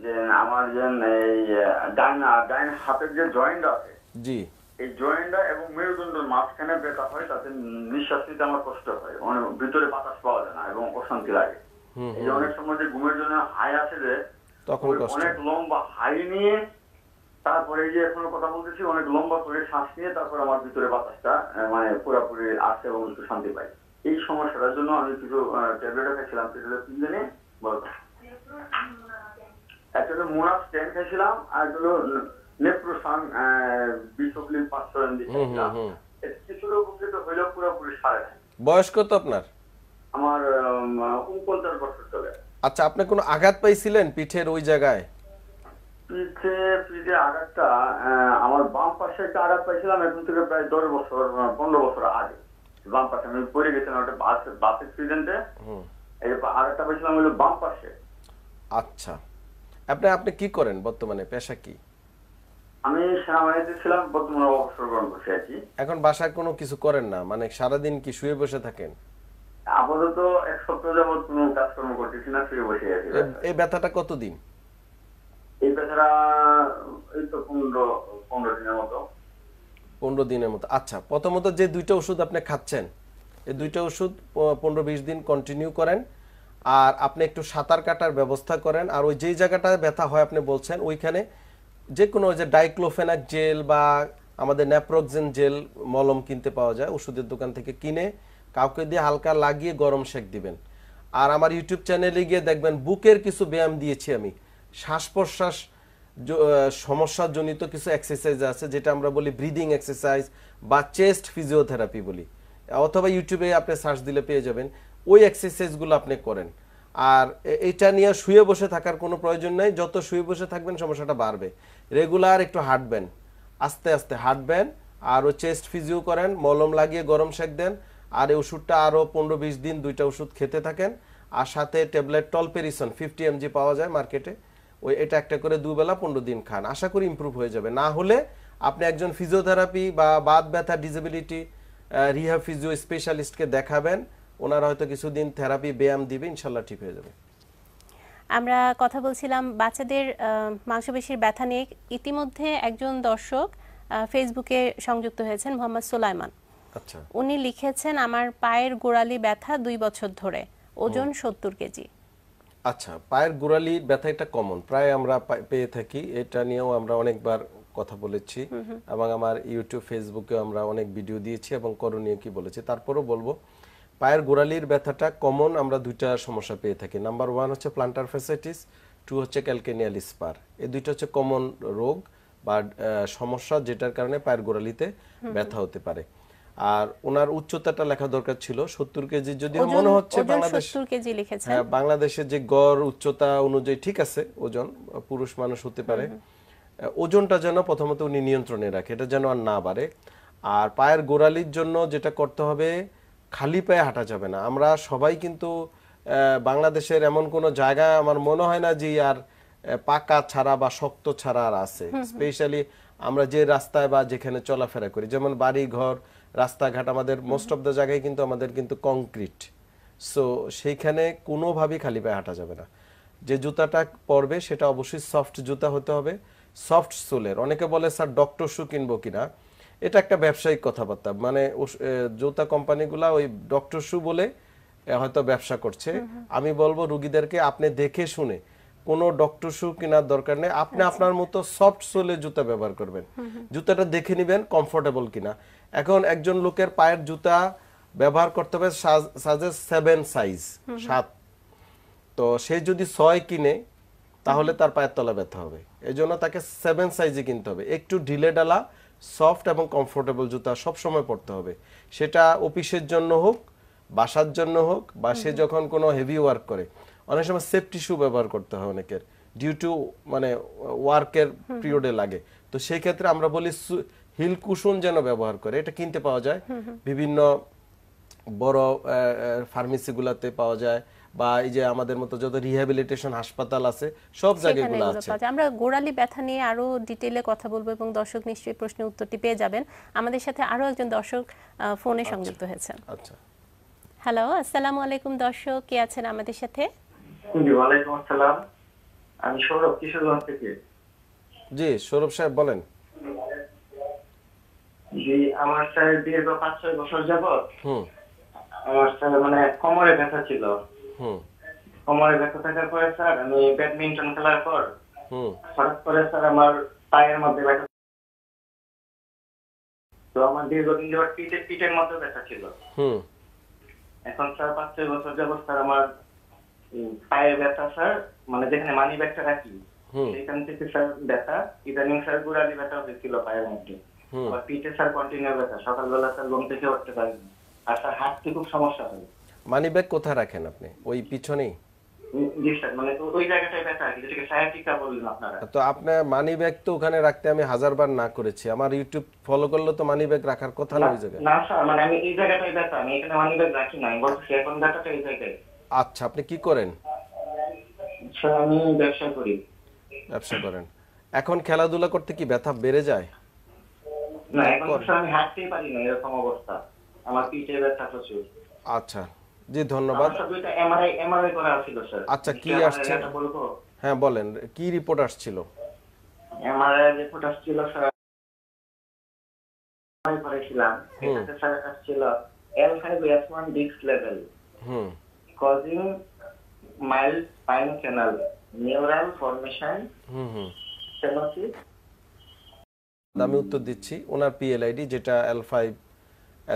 Speaker 4: যে আমার যে এই ডান ডান হাতের যে জয়েন্ট আছে জি এই জয়েন্ডা এবং মেরুদণ্ডের মাঝখানে ব্যথা হয় তাতে নিঃশ্বাস নিতে আমার কষ্ট হয় মানে ভিতরে বাতাস পাওয়া যায় না এবং অশান্তি লাগে এই অনেক সময় যে ঘুমের জন্য হাই আছে যে
Speaker 2: তখন অনেক
Speaker 4: লম্বা হাই নিয়ে তারপরে যে এখনো কথা বলতেছি অনেক লম্বা করে শ্বাস নিয়ে তারপর আমার ভিতরে বাতাসটা মানে পুরাপুরি আসে এবং একটু শান্তি পাই এই সমস্যাটার জন্য আমি কিছু ট্যাবলেট খাইছিলাম সেটা তিন দিনে বলতাম একটা মোনাস ট্যান খাইছিলাম আর একটা নেপ্রোসান পাঁচশো দিচ্ছে উপকৃত পুরোপুরি
Speaker 2: বয়স কত আপনার
Speaker 4: আমার উনপঞ্চাশ বছর চলে
Speaker 2: আচ্ছা আপনি কোনো আঘাত পাইছিলেন পিঠের ওই জায়গায়
Speaker 4: পিঠে পিঠে আঘাতটা আমার বাম পাশে একটা আঘাত পাইছিলাম এখন থেকে প্রায় দশ বছর পনেরো বছর আগে বাম পাশে আমি পড়ে গেছিলাম একটা বাস বাস অ্যাক্সিডেন্টে আঘাতটা পাইছিলাম হলো বাম পাশে
Speaker 2: আচ্ছা আপনি আপনি কি করেন বর্তমানে পেশা কি
Speaker 4: আমি ছিলাম বর্তমানে অবসর গ্রহণ করছি
Speaker 2: এখন বাসায় কোনো কিছু করেন না মানে সারাদিন কি শুয়ে বসে থাকেন
Speaker 4: আপাতত এক সপ্তাহ কোনো কাজকর্ম করতেছি না শুয়ে বসে আছি
Speaker 2: এই ব্যথাটা কতদিন
Speaker 4: এই ব্যথাটা এই তো পনেরো পনেরো দিনের মতো
Speaker 2: পনেরো দিনের মতো আচ্ছা প্রথমত যে দুইটা ওষুধ আপনি খাচ্ছেন এই দুইটা ওষুধ পনেরো বিশ দিন কন্টিনিউ করেন আর আপনি একটু সাঁতার কাটার ব্যবস্থা করেন আর ওই যেই জায়গাটা ব্যথা হয় আপনি বলছেন ওইখানে যে কোনো যে ডাইক্লোফেনাক জেল বা আমাদের ন্যাপ্রোক্সেন জেল মলম কিনতে পাওয়া যায় ওষুধের দোকান থেকে কিনে কাউকে দিয়ে হালকা লাগিয়ে গরম শেক দিবেন আর আমার ইউটিউব চ্যানেলে গিয়ে দেখবেন বুকের কিছু ব্যায়াম দিয়েছি আমি শ্বাস প্রশ্বাস সমস্যাজনিত কিছু এক্সারসাইজ আছে যেটা আমরা বলি ব্রিদিং এক্সারসাইজ বা চেস্ট ফিজিওথেরাপি বলি অথবা ইউটিউবে আপনি সার্চ দিলে পেয়ে যাবেন ওই এক্সারসাইজগুলো আপনি করেন আর এটা নিয়ে শুয়ে বসে থাকার কোনো প্রয়োজন নাই যত শুয়ে বসে থাকবেন সমস্যাটা বাড়বে রেগুলার একটু হাঁটবেন আস্তে আস্তে হাঁটবেন আরও চেস্ট ফিজিও করেন মলম লাগিয়ে গরম সেঁক দেন আর এই ওষুধটা আরও পনেরো বিশ দিন দুইটা ওষুধ খেতে থাকেন আর সাথে ট্যাবলেট টলপেরিসন ফিফটি এমজি পাওয়া যায় মার্কেটে ওই এটা একটা করে দুবেলা পনেরো দিন খান আশা করি ইম্প্রুভ হয়ে যাবে না হলে আপনি একজন ফিজিওথেরাপি বা বাদ ব্যথা ডিসেবিলিটি রিহা ফিজিও স্পেশালিস্টকে দেখাবেন ওনারা হয়তো কিছুদিন থেরাপি ব্যায়াম দিবে ইনশাল্লাহ ঠিক হয়ে যাবে
Speaker 1: আমরা কথা বলছিলাম বাচ্চাদের মাংসপেশির ব্যথা নিয়ে ইতিমধ্যে একজন দর্শক ফেসবুকে সংযুক্ত হয়েছেন মোহাম্মদ সোলাইমান আচ্ছা। উনি লিখেছেন আমার পায়ের গোড়ালি ব্যথা দুই বছর ধরে ওজন সত্তর কেজি
Speaker 2: আচ্ছা পায়ের গোড়ালি ব্যথা এটা কমন প্রায় আমরা পেয়ে থাকি এটা নিয়েও আমরা অনেকবার কথা বলেছি এবং আমার ইউটিউব ফেসবুকে আমরা অনেক ভিডিও দিয়েছি এবং করণীয় কি বলেছি তারপরও বলবো পায়ের গোড়ালির ব্যথাটা কমন আমরা দুইটা সমস্যা পেয়ে থাকি নাম্বার ওয়ান হচ্ছে প্লান্টার ফেসাইটিস টু হচ্ছে ক্যালকেনিয়াল স্পার এই দুইটা হচ্ছে কমন রোগ বা সমস্যা যেটার কারণে পায়ের গোড়ালিতে ব্যথা হতে পারে আর ওনার উচ্চতাটা লেখা দরকার ছিল সত্তর কেজি যদি মনে হচ্ছে বাংলাদেশ হ্যাঁ, বাংলাদেশের যে গড় উচ্চতা অনুযায়ী ঠিক আছে ওজন পুরুষ মানুষ হতে পারে ওজনটা যেন প্রথমত উনি নিয়ন্ত্রণে রাখে এটা যেন আর না বাড়ে আর পায়ের গোড়ালির জন্য যেটা করতে হবে খালি পায়ে হাঁটা যাবে না আমরা সবাই কিন্তু বাংলাদেশের এমন কোনো জায়গা আমার মনে হয় না যে আর পাকা ছাড়া বা শক্ত ছাড়া আর আছে স্পেশালি আমরা যে রাস্তায় বা যেখানে চলাফেরা করি যেমন বাড়ি ঘর রাস্তাঘাট আমাদের মোস্ট অফ দ্য জায়গায় কিন্তু আমাদের কিন্তু কংক্রিট সো সেইখানে কোনোভাবেই খালি পায়ে হাঁটা যাবে না যে জুতাটা পরবে সেটা অবশ্যই সফট জুতা হতে হবে সফট সোলের অনেকে বলে স্যার ডক্টর শু কিনবো কিনা এটা একটা ব্যবসায়িক কথাবার্তা মানে জোতা কোম্পানিগুলা ওই ডক্টর শু বলে হয়তো ব্যবসা করছে আমি বলবো রুগীদেরকে আপনি দেখে শুনে কোনো ডক্টর শু কেনার দরকার নেই আপনি আচ্ছা। আপনার মতো সফট সোলে জুতা ব্যবহার করবেন জুতাটা দেখে নেবেন কমফোর্টেবল কিনা এখন একজন লোকের পায়ের জুতা ব্যবহার করতে হবে সাজে সেভেন সাইজ সাত তো সে যদি ছয় কিনে তাহলে তার পায়ের তলা ব্যথা হবে জন্য তাকে সেভেন সাইজে কিনতে হবে একটু ঢিলে ডালা সফট এবং কমফোর্টেবল জুতা সব সময় পড়তে হবে সেটা অফিসের জন্য হোক বাসার জন্য হোক বা সে যখন কোনো হেভি ওয়ার্ক করে অনেক সময় সেফটি শু ব্যবহার করতে হয় অনেকের ডিউ টু মানে ওয়ার্কের পিরিয়ডে লাগে তো সেই ক্ষেত্রে আমরা বলি হিল কুশন যেন ব্যবহার করে এটা কিনতে পাওয়া যায় বিভিন্ন বড় ফার্মেসিগুলোতে পাওয়া যায় বা এই যে আমাদের মতো যত রিহ্যাবিলিটেশন হাসপাতাল আছে সব জায়গাগুলো আছে
Speaker 1: আমরা গোড়ালি ব্যথা নিয়ে আরো ডিটেইলে কথা বলবো এবং দর্শক নিশ্চয়ই প্রশ্নের উত্তরটি পেয়ে যাবেন আমাদের সাথে আরো একজন দর্শক ফোনে আচ্ছা, সংযুক্ত হয়েছেন আচ্ছা হ্যালো আসসালামু আলাইকুম দর্শক কে আছেন আমাদের সাথে
Speaker 4: জি ওয়ালাইকুম আসসালাম আমি সৌরভ কিশোরগঞ্জ থেকে
Speaker 2: জি সৌরভ সাহেব বলেন
Speaker 4: আমার স্যার দীর্ঘ পাঁচ ছয় বছর যাবত আমার স্যার মানে কোমরে ব্যথা ছিল কোমরে ব্যথা থাকার পরে স্যার আমি ব্যাডমিন্টন খেলার পর হঠাৎ করে স্যার আমার পায়ের মধ্যে ব্যথা তো আমার দীর্ঘদিন যাবার পিঠে পিঠের মধ্যে ব্যথা ছিল এখন স্যার পাঁচ ছয় বছর যাবো স্যার আমার পায়ের ব্যথা স্যার মানে যেখানে মানি ব্যাগটা রাখি সেখান থেকে স্যার ব্যথা ইদানিং স্যার গোড়ালি ব্যথা হয়েছিল পায়ের মধ্যে আর পিঠে স্যার কন্টিনিউ ব্যথা সকালবেলা স্যার লোম থেকে উঠতে পারিনি আর স্যার হাঁটতে খুব সমস্যা হয়
Speaker 2: মানি ব্যাগ কোথায় রাখেন আপনি ওই পিছনেই মানে তো আপনার তো ওখানে রাখতে আমি না করেছি আমার ইউটিউব ফলো করলে তো রাখার কথা মানে আচ্ছা, আপনি কি করেন ব্যবসা করেন এখন খেলাধুলা করতে কি ব্যথা বেড়ে যায় আচ্ছা জি ধন্যবাদ
Speaker 4: আচ্ছা কি আসছে
Speaker 2: হ্যাঁ বলেন কি রিপোর্ট আসছিল
Speaker 4: আমি
Speaker 2: উত্তর দিচ্ছি ওনার পিএলআইডি যেটা এল ফাইভ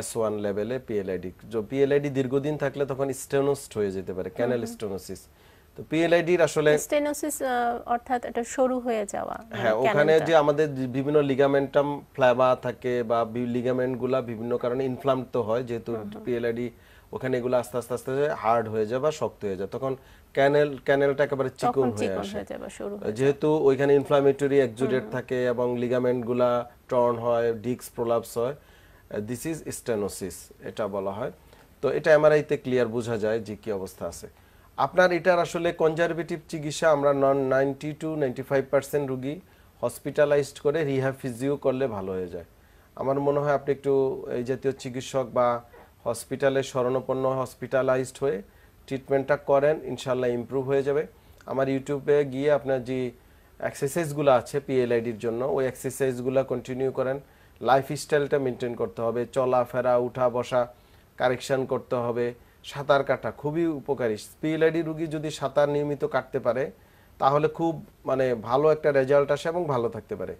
Speaker 2: এস ওয়ান লেভেলে পিএলআইডি পিএলআইডি দীর্ঘদিন থাকলে তখন স্টেনোসড হয়ে যেতে পারে ক্যানাল স্টেনোসিস তো পিএলআইডির আসলে
Speaker 1: স্টেনোসিস অর্থাৎ এটা সরু হয়ে যাওয়া মানে হ্যাঁ ওখানে যে
Speaker 2: আমাদের বিভিন্ন লিগামেন্টাম ফ্ল্যামা থাকে বা লিগামেন্টগুলা বিভিন্ন কারণে ইনফ্লাম তো হয় যেহেতু পিএলআইডি ওখানে এগুলো আস্তে আস্তে আস্তে হার্ড হয়ে যায় বা শক্ত হয়ে যায় তখন ক্যানেল ক্যানেলটা একেবারে চিকন হয়ে আসে যেহেতু ওইখানে ইনফ্লামেটরি এক্সুডেট থাকে এবং লিগামেন্টগুলা টর্ন হয় ডিস্ক প্রলাপস হয় দিস ইজ স্টেনোসিস এটা বলা হয় তো এটা আইতে ক্লিয়ার বোঝা যায় যে কী অবস্থা আছে আপনার এটার আসলে কনজারভেটিভ চিকিৎসা আমরা non ninety two ninety five percent রুগী হসপিটালাইজড করে রিহ্যাব ফিজিও করলে ভালো হয়ে যায় আমার মনে হয় আপনি একটু এই জাতীয় চিকিৎসক বা হসপিটালে স্মরণপন্ন হসপিটালাইজড হয়ে ট্রিটমেন্টটা করেন ইনশাল্লাহ ইম্প্রুভ হয়ে যাবে আমার ইউটিউবে গিয়ে আপনার যে এক্সারসাইজগুলো আছে পিএলআইডির জন্য ওই এক্সারসাইজগুলো কন্টিনিউ করেন লাইফস্টাইলটা মেনটেন করতে হবে চলাফেরা উঠা বসা কারেকশান করতে হবে সাঁতার কাটা খুবই উপকারী স্পিএলআইডি রুগী যদি সাঁতার নিয়মিত কাটতে পারে তাহলে খুব মানে ভালো একটা রেজাল্ট আসে এবং ভালো থাকতে পারে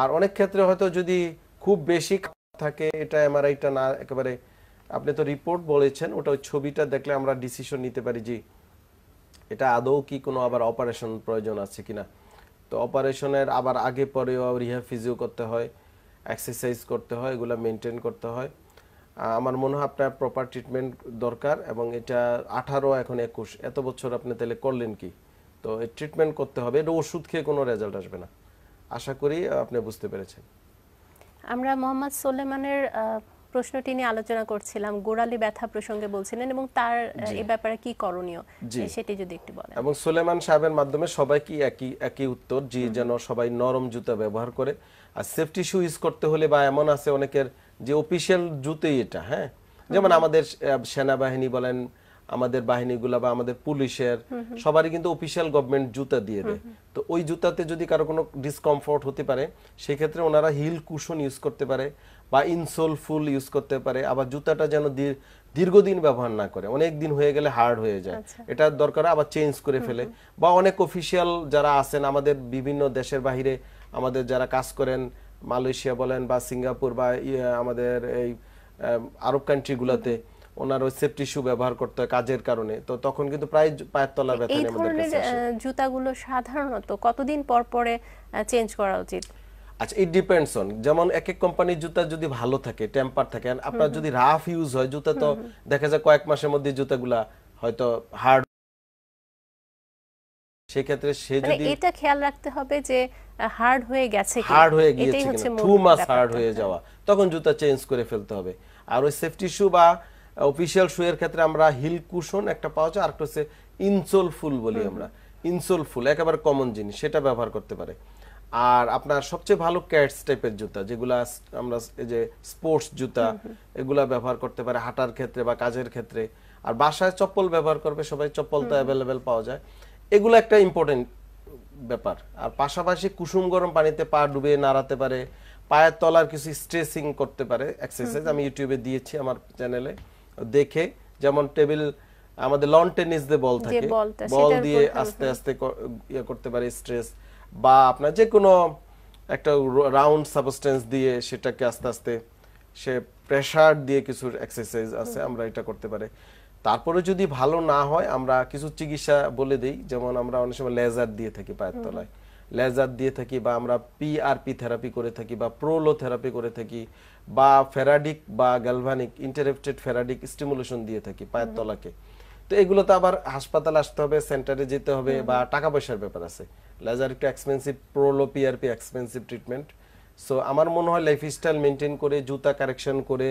Speaker 2: আর অনেক ক্ষেত্রে হয়তো যদি খুব বেশি থাকে এটা এমআরআইটা না একেবারে আপনি তো রিপোর্ট বলেছেন ওটা ছবিটা দেখলে আমরা ডিসিশন নিতে পারি যে এটা আদৌ কি কোনো আবার অপারেশন প্রয়োজন আছে কিনা তো অপারেশনের আবার আগে পরেও রিহা ফিজিও করতে হয় এক্সারসাইজ করতে হয় এগুলো মেনটেন করতে হয় আমার মনে হয় আপনার প্রপার ট্রিটমেন্ট দরকার এবং এটা আঠারো এখন একুশ এত বছর আপনি তাহলে করলেন কি তো এই ট্রিটমেন্ট করতে হবে এটা ওষুধ খেয়ে কোনো রেজাল্ট আসবে না আশা করি আপনি বুঝতে পেরেছেন
Speaker 1: আমরা মোহাম্মদ সোলেমানের প্রশ্নটি নিয়ে আলোচনা করছিলাম গোড়ালি ব্যথা প্রসঙ্গে বলছিলেন এবং তার এই ব্যাপারে কি করণীয় সেটি যদি একটু বলেন
Speaker 2: এবং সোলেমান সাহেবের মাধ্যমে সবাই কি একই একই উত্তর যে যেন সবাই নরম জুতা ব্যবহার করে আর সেফটি শু ইউজ করতে হলে বা এমন আছে অনেকের যে অফিসিয়াল জুতোই এটা হ্যাঁ যেমন আমাদের সেনাবাহিনী বলেন আমাদের বাহিনীগুলো বা আমাদের পুলিশের সবারই কিন্তু অফিসিয়াল গভর্নমেন্ট জুতা দিয়ে দেয় তো ওই জুতাতে যদি কারো কোনো ডিসকমফোর্ট হতে পারে সেক্ষেত্রে ওনারা হিল কুশন ইউজ করতে পারে বা ইনসোল ফুল ইউজ করতে পারে আবার জুতাটা যেন দীর্ঘদিন ব্যবহার না করে অনেক দিন হয়ে গেলে হার্ড হয়ে যায় আচ্ছা। এটা দরকার আবার চেঞ্জ করে ফেলে বা অনেক অফিসিয়াল যারা আছেন আমাদের বিভিন্ন দেশের বাহিরে আমাদের যারা কাজ করেন মালয়েশিয়া বলেন বা সিঙ্গাপুর বা ইয়ে, আমাদের এই আরব কান্ট্রিগুলোতে ওনার ওই সেফটি শু ব্যবহার করতে হয় কাজের কারণে তো তখন কিন্তু প্রায় পায়ের তলা ব্যথা এই ধরনের
Speaker 1: জুতাগুলো সাধারণত কতদিন পর পরে চেঞ্জ করা উচিত
Speaker 2: আচ্ছা ইট ডিপেন্ডস অন যেমন এক এক কোম্পানির জুতা যদি ভালো থাকে টেম্পার থাকে আপনার যদি রাফ ইউজ হয় জুতা তো দেখা যায় কয়েক মাসের মধ্যে জুতাগুলা হয়তো হার্ড সেক্ষেত্রে সে মানে যদি এটা
Speaker 1: খেয়াল রাখতে হবে যে হার্ড হয়ে গেছে হার্ড হয়ে গিয়েছে টু মাস হার্ড হয়ে
Speaker 2: যাওয়া তখন জুতা চেঞ্জ করে ফেলতে হবে আর ওই সেফটি শু বা অফিসিয়াল শু এর ক্ষেত্রে আমরা হিল কুশন একটা পাওয়া যায় আরেকটা হচ্ছে ইনসোল ফুল বলি আমরা ইনসোল ফুল একেবারে কমন জিনিস সেটা ব্যবহার করতে পারে আর আপনার সবচেয়ে ভালো ক্যাটস টাইপের জুতা যেগুলা আমরা এই যে স্পোর্টস জুতা এগুলা ব্যবহার করতে পারে হাঁটার ক্ষেত্রে বা কাজের ক্ষেত্রে আর বাসায় চপ্পল ব্যবহার করবে সবাই চপ্পল তো অ্যাভেলেবেল পাওয়া যায় এগুলো একটা ইম্পর্টেন্ট ব্যাপার আর পাশাপাশি কুসুম গরম পানিতে পা ডুবে নাড়াতে পারে পায়ের তলার কিছু স্ট্রেসিং করতে পারে এক্সারসাইজ আমি ইউটিউবে দিয়েছি আমার চ্যানেলে দেখে যেমন টেবিল আমাদের লন টেনিস দিয়ে বল থাকে বল দিয়ে আস্তে হ্যাঁ। আস্তে ইয়ে করতে পারে স্ট্রেস বা আপনার যে কোনো একটা রাউন্ড সাবস্টেন্স দিয়ে সেটাকে আস্তে আস্তে সে প্রেশার দিয়ে কিছু এক্সারসাইজ আছে আমরা এটা করতে পারি তারপরে যদি ভালো না হয় আমরা কিছু চিকিৎসা বলে দিই যেমন আমরা অনেক সময় লেজার দিয়ে থাকি পায়ের তলায় লেজার দিয়ে থাকি বা আমরা পিআরপি থেরাপি করে থাকি বা প্রোলো থেরাপি করে থাকি বা ফেরাডিক বা গ্যালভানিক ইন্টারেপ্টেড ফেরাডিক স্টিমুলেশন দিয়ে থাকি পায়ের তলাকে তো এগুলো তো আবার হাসপাতালে আসতে হবে সেন্টারে যেতে হবে বা টাকা পয়সার ব্যাপার আছে লেজার একটু expensive prolo PRP expensive treatment so আমার মনে হয় লাইফ স্টাইল মেনটেন করে জুতা কারেকশন করে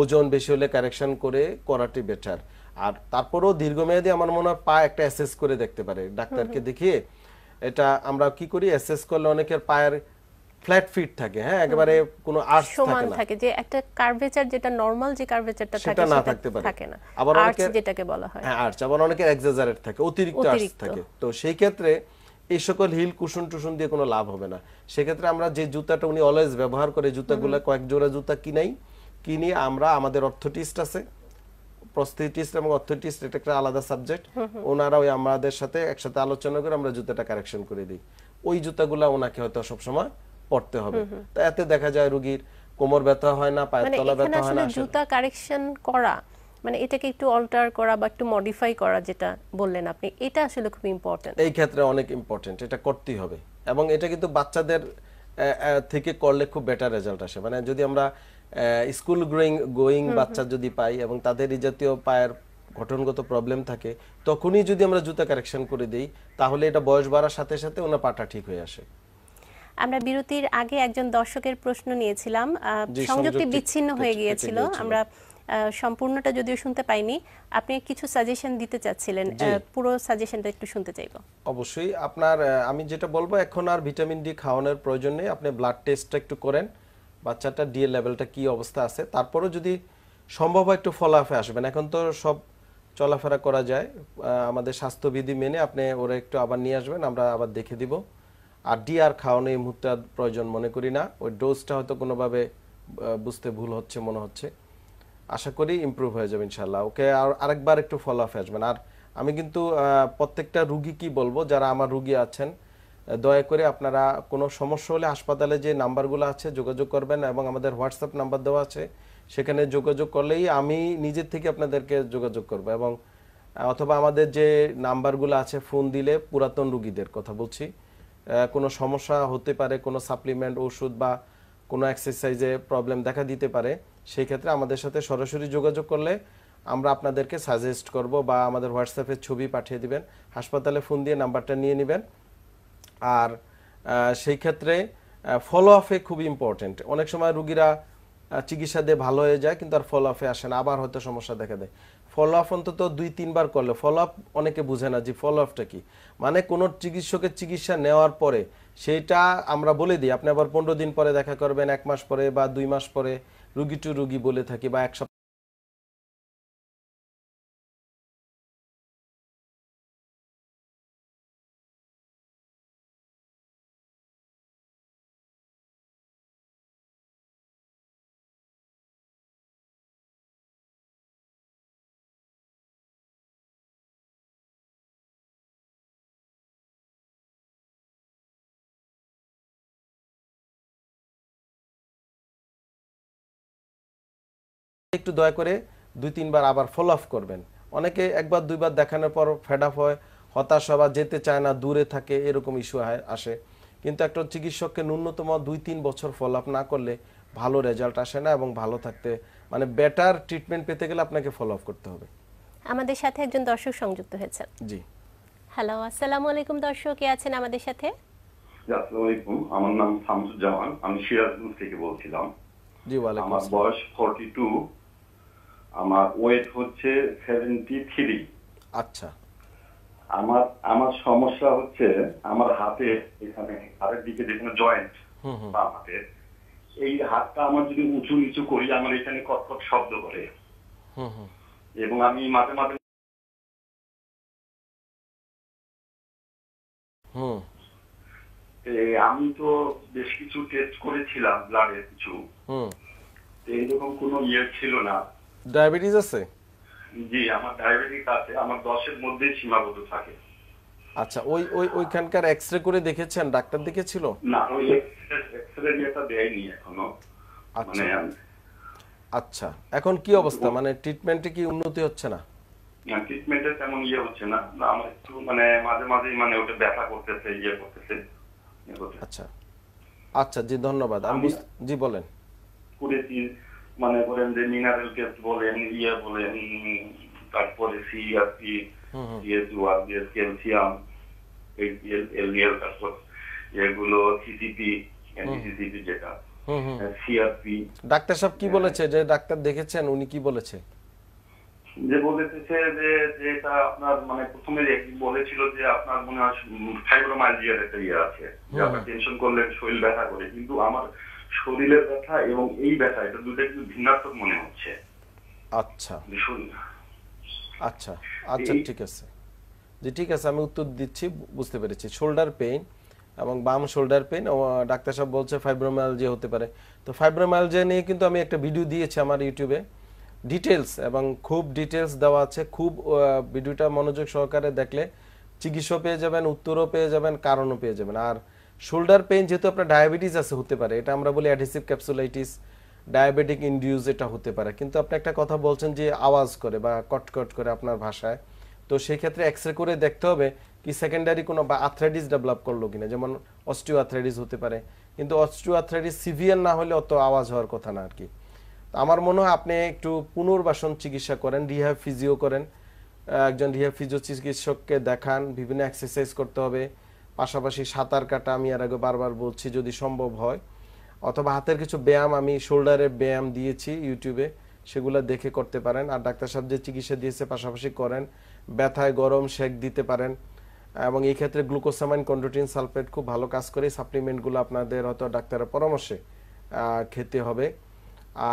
Speaker 2: ওজন বেশি হলে কারেকশন করে করাটি বেটার আর তারপরেও দীর্ঘমেয়াদী আমার মনে হয় পা একটা অ্যাসেস করে দেখতে পারে ডাক্তারকে দেখিয়ে এটা আমরা কি করি অ্যাসেস করলে অনেকের পায়ের ফ্ল্যাট ফিট থাকে হ্যাঁ একেবারে কোনো আর্চ সমান থাকে
Speaker 1: যে একটা কার্ভেচার যেটা নরমাল যে কার্ভেচারটা থাকে সেটা না থাকতে পারে থাকে না আবার অনেকে যেটাকে বলা হয়
Speaker 2: হ্যাঁ আর্চ আবার অনেকের এক্সাজারেট থাকে অতিরিক্ত আর্চ থাকে তো সেই ক্ষেত্রে এই সকল হিল কুশন টুশন দিয়ে কোনো লাভ হবে না সেক্ষেত্রে আমরা যে জুতাটা উনি অলওয়েজ ব্যবহার করে জুতাগুলো কয়েক জোড়া জুতা কিনাই কিনে আমরা আমাদের অর্থটিস্ট আছে প্রস্থেটিস্ট এবং অর্থোটিস্ট এটা একটা আলাদা সাবজেক্ট ওনারা ওই আমাদের সাথে একসাথে আলোচনা করে আমরা জুতাটা কারেকশন করে দিই ওই জুতাগুলা ওনাকে হয়তো সবসময় পড়তে হবে তা এতে দেখা যায় রোগীর কোমর ব্যথা হয় না পায়ের মানে তলা ব্যথা হয় না জুতা
Speaker 1: কারেকশন করা মানে এটাকে একটু অল্টার করা বা একটু মডিফাই করা যেটা বললেন আপনি এটা আসলে খুব ইম্পর্টেন্ট এই
Speaker 2: ক্ষেত্রে অনেক ইম্পর্টেন্ট এটা করতেই হবে এবং এটা কিন্তু বাচ্চাদের থেকে করলে খুব বেটার রেজাল্ট আসে মানে যদি আমরা স্কুল গ্রোয়িং গোয়িং বাচ্চা যদি পাই এবং তাদের এই জাতীয় পায়ের গঠনগত প্রবলেম থাকে তখনই যদি আমরা জুতা কারেকশন করে দিই তাহলে এটা বয়স বাড়ার সাথে সাথে ওনার পাটা ঠিক হয়ে আসে
Speaker 1: আমরা বিরতির আগে একজন দর্শকের প্রশ্ন নিয়েছিলাম সংযোগটি বিচ্ছিন্ন হয়ে গিয়েছিল আমরা সম্পূর্ণটা যদিও শুনতে পাইনি আপনি কিছু সাজেশন দিতে চাচ্ছিলেন পুরো সাজেশনটা একটু শুনতে চাইব
Speaker 2: অবশ্যই আপনার আমি যেটা বলবো এখন আর ভিটামিন ডি খাওয়ানোর প্রয়োজন নেই আপনি ব্লাড টেস্টটা একটু করেন বাচ্চাটা ডিএ লেভেলটা কি অবস্থা আছে তারপরও যদি সম্ভব একটু ফলাফে আসবেন এখন তো সব চলাফেরা করা যায় আমাদের স্বাস্থ্যবিধি মেনে আপনি ওরা একটু আবার নিয়ে আসবেন আমরা আবার দেখে দিব আর ডি আর খাওয়ানো এই মুহূর্তে প্রয়োজন মনে করি না ওই ডোজটা হয়তো কোনোভাবে বুঝতে ভুল হচ্ছে মনে হচ্ছে আশা করি ইম্প্রুভ হয়ে যাবে ইনশাল্লাহ ওকে আর আরেকবার একটু ফলো আপ আসবেন আর আমি কিন্তু প্রত্যেকটা রুগী কি বলবো যারা আমার রুগী আছেন দয়া করে আপনারা কোনো সমস্যা হলে হাসপাতালে যে নাম্বারগুলো আছে যোগাযোগ করবেন এবং আমাদের হোয়াটসঅ্যাপ নাম্বার দেওয়া আছে সেখানে যোগাযোগ করলেই আমি নিজের থেকে আপনাদেরকে যোগাযোগ করব এবং অথবা আমাদের যে নাম্বারগুলো আছে ফোন দিলে পুরাতন রুগীদের কথা বলছি কোনো সমস্যা হতে পারে কোনো সাপ্লিমেন্ট ওষুধ বা কোনো এক্সারসাইজে প্রবলেম দেখা দিতে পারে সেই ক্ষেত্রে আমাদের সাথে সরাসরি যোগাযোগ করলে আমরা আপনাদেরকে সাজেস্ট করব বা আমাদের হোয়াটসঅ্যাপে ছবি পাঠিয়ে দিবেন হাসপাতালে ফোন দিয়ে নাম্বারটা নিয়ে নেবেন আর সেই ক্ষেত্রে ফলো আপে খুব ইম্পর্টেন্ট অনেক সময় রুগীরা চিকিৎসা দিয়ে ভালো হয়ে যায় কিন্তু আর ফলো আপে আসে না আবার হয়তো সমস্যা দেখা দেয় ফলো আপ অন্তত দুই তিনবার করলে ফলো আপ অনেকে বুঝে না যে ফলো আপটা কী মানে কোনো চিকিৎসকের চিকিৎসা নেওয়ার পরে সেটা আমরা বলে দিই আপনি আবার পনেরো দিন পরে দেখা করবেন এক মাস পরে বা দুই মাস পরে রুগী টু রুগী বলে থাকি বা এক সপ্তাহ একটু দয়া করে দুই তিনবার আবার ফলো আপ করবেন অনেকে একবার দুইবার দেখানোর পর ফেড আপ হয় হতাশ বা যেতে চায় না দূরে থাকে এরকম ইস্যু আসে কিন্তু একটা চিকিৎসককে ন্যূনতম দুই তিন বছর ফলো আপ না করলে ভালো রেজাল্ট আসে না এবং ভালো থাকতে মানে বেটার ট্রিটমেন্ট পেতে গেলে আপনাকে ফলো আপ করতে হবে
Speaker 1: আমাদের সাথে একজন দর্শক সংযুক্ত হয়েছে জি হ্যালো আসসালামু আলাইকুম দর্শক কে আছেন আমাদের সাথে
Speaker 4: আমার নাম শামসুজ্জামান আমি সিরাজগঞ্জ থেকে বলছিলাম জি ওয়ালাইকুম আমার বয়স ফর্টি টু আমার ওয়েট হচ্ছে সেভেন্টি থ্রি আচ্ছা আমার আমার সমস্যা হচ্ছে আমার হাতে এখানে হাতের দিকে যেখানে জয়েন্ট বা হাতে এই হাতটা আমার যদি উঁচু নিচু করি আমার এখানে কটকট শব্দ করে এবং আমি মাঝে মাঝে আমি তো বেশ কিছু টেস্ট করেছিলাম ব্লাডের কিছু এইরকম কোনো ইয়ে ছিল না
Speaker 2: ডায়াবেটিস আছে
Speaker 4: জি আমার ডায়াবেটিস আছে আমার 10 এর মধ্যেই সীমাবদ্ধ থাকে
Speaker 2: আচ্ছা ওই ওই ওইখানকার এক্সরে করে দেখেছেন ডাক্তার দেখেছিল না ওই
Speaker 4: এক্সরে নিয়েটা দেয়নি এখনো আচ্ছা মানে,
Speaker 2: আচ্ছা এখন কি অবস্থা মানে ট্রিটমেন্টে কি উন্নতি হচ্ছে না
Speaker 4: না ট্রিটমেন্টে তেমন ইয়ে হচ্ছে না আমার একটু মানে মাঝে মাঝে মানে ওটা ব্যথা ইয়ে করতেছে ইয়ে করতেছে
Speaker 2: আচ্ছা আচ্ছা জি ধন্যবাদ আমি জি বলেন
Speaker 4: কুড়ি মানে বলেন যে মিনারেল কেস বলেন ইয়ে বলেন তারপরে সিআরপি ইয়ে যেহেতু ক্যালসিয়াম এলডিএল তারপর এগুলো সিসিপি যেটা সিআরপি হ্যাঁ, ডাক্তার
Speaker 2: সাহেব কি হ্যাঁ। বলেছে যে ডাক্তার দেখেছেন উনি কি বলেছে
Speaker 4: যে বলেছে যে যেটা আপনার মানে প্রথমে বলেছিল যে আপনার মনে হয় একটা ইয়ে আছে যে আপনার টেনশন করলে শরীর ব্যথা করে কিন্তু আমার শরীরের ব্যথা এবং এই ব্যথা এটা দুটা একটু ভিন্নাত্মক মনে হচ্ছে
Speaker 2: আচ্ছা আচ্ছা আচ্ছা ঠিক আছে জি ঠিক আছে আমি উত্তর দিচ্ছি বুঝতে পেরেছি শোল্ডার পেইন এবং বাম শোল্ডার পেইন ডাক্তার সাহেব বলছে ফাইব্রোমালজিয়া হতে পারে তো ফাইব্রোমালজিয়া নিয়ে কিন্তু আমি একটা ভিডিও দিয়েছি আমার ইউটিউবে ডিটেলস এবং খুব ডিটেলস দেওয়া আছে খুব ভিডিওটা মনোযোগ সহকারে দেখলে চিকিৎসাও পেয়ে যাবেন উত্তরও পেয়ে যাবেন কারণও পেয়ে যাবেন আর শোল্ডার পেন যেহেতু আপনার ডায়াবেটিস আছে হতে পারে এটা আমরা বলি অ্যাডিসিভ ক্যাপসুলাইটিস ডায়াবেটিক ইন্ডিউস এটা হতে পারে কিন্তু আপনি একটা কথা বলছেন যে আওয়াজ করে বা কটকট করে আপনার ভাষায় তো সেই ক্ষেত্রে এক্স করে দেখতে হবে কি সেকেন্ডারি কোনো বা আথরাইটিস ডেভেলপ করলো কিনা যেমন অস্টিও আথরাইটিস হতে পারে কিন্তু অস্টিও আথরাইটিস সিভিয়ার না হলে অত আওয়াজ হওয়ার কথা না আর কি আমার মনে হয় আপনি একটু পুনর্বাসন চিকিৎসা করেন রিহাব ফিজিও করেন একজন রিহাব ফিজিও চিকিৎসককে দেখান বিভিন্ন এক্সারসাইজ করতে হবে পাশাপাশি সাঁতার কাটা আমি আর আগে বারবার বলছি যদি সম্ভব হয় অথবা হাতের কিছু ব্যায়াম আমি শোল্ডারের ব্যায়াম দিয়েছি ইউটিউবে সেগুলো দেখে করতে পারেন আর ডাক্তার সাহেব যে চিকিৎসা দিয়েছে পাশাপাশি করেন ব্যথায় গরম শেক দিতে পারেন এবং এই ক্ষেত্রে গ্লুকোসামাইন কন্ড্রোটিন সালফেট খুব ভালো কাজ করে সাপ্লিমেন্টগুলো আপনাদের হয়তো ডাক্তারের পরামর্শে খেতে হবে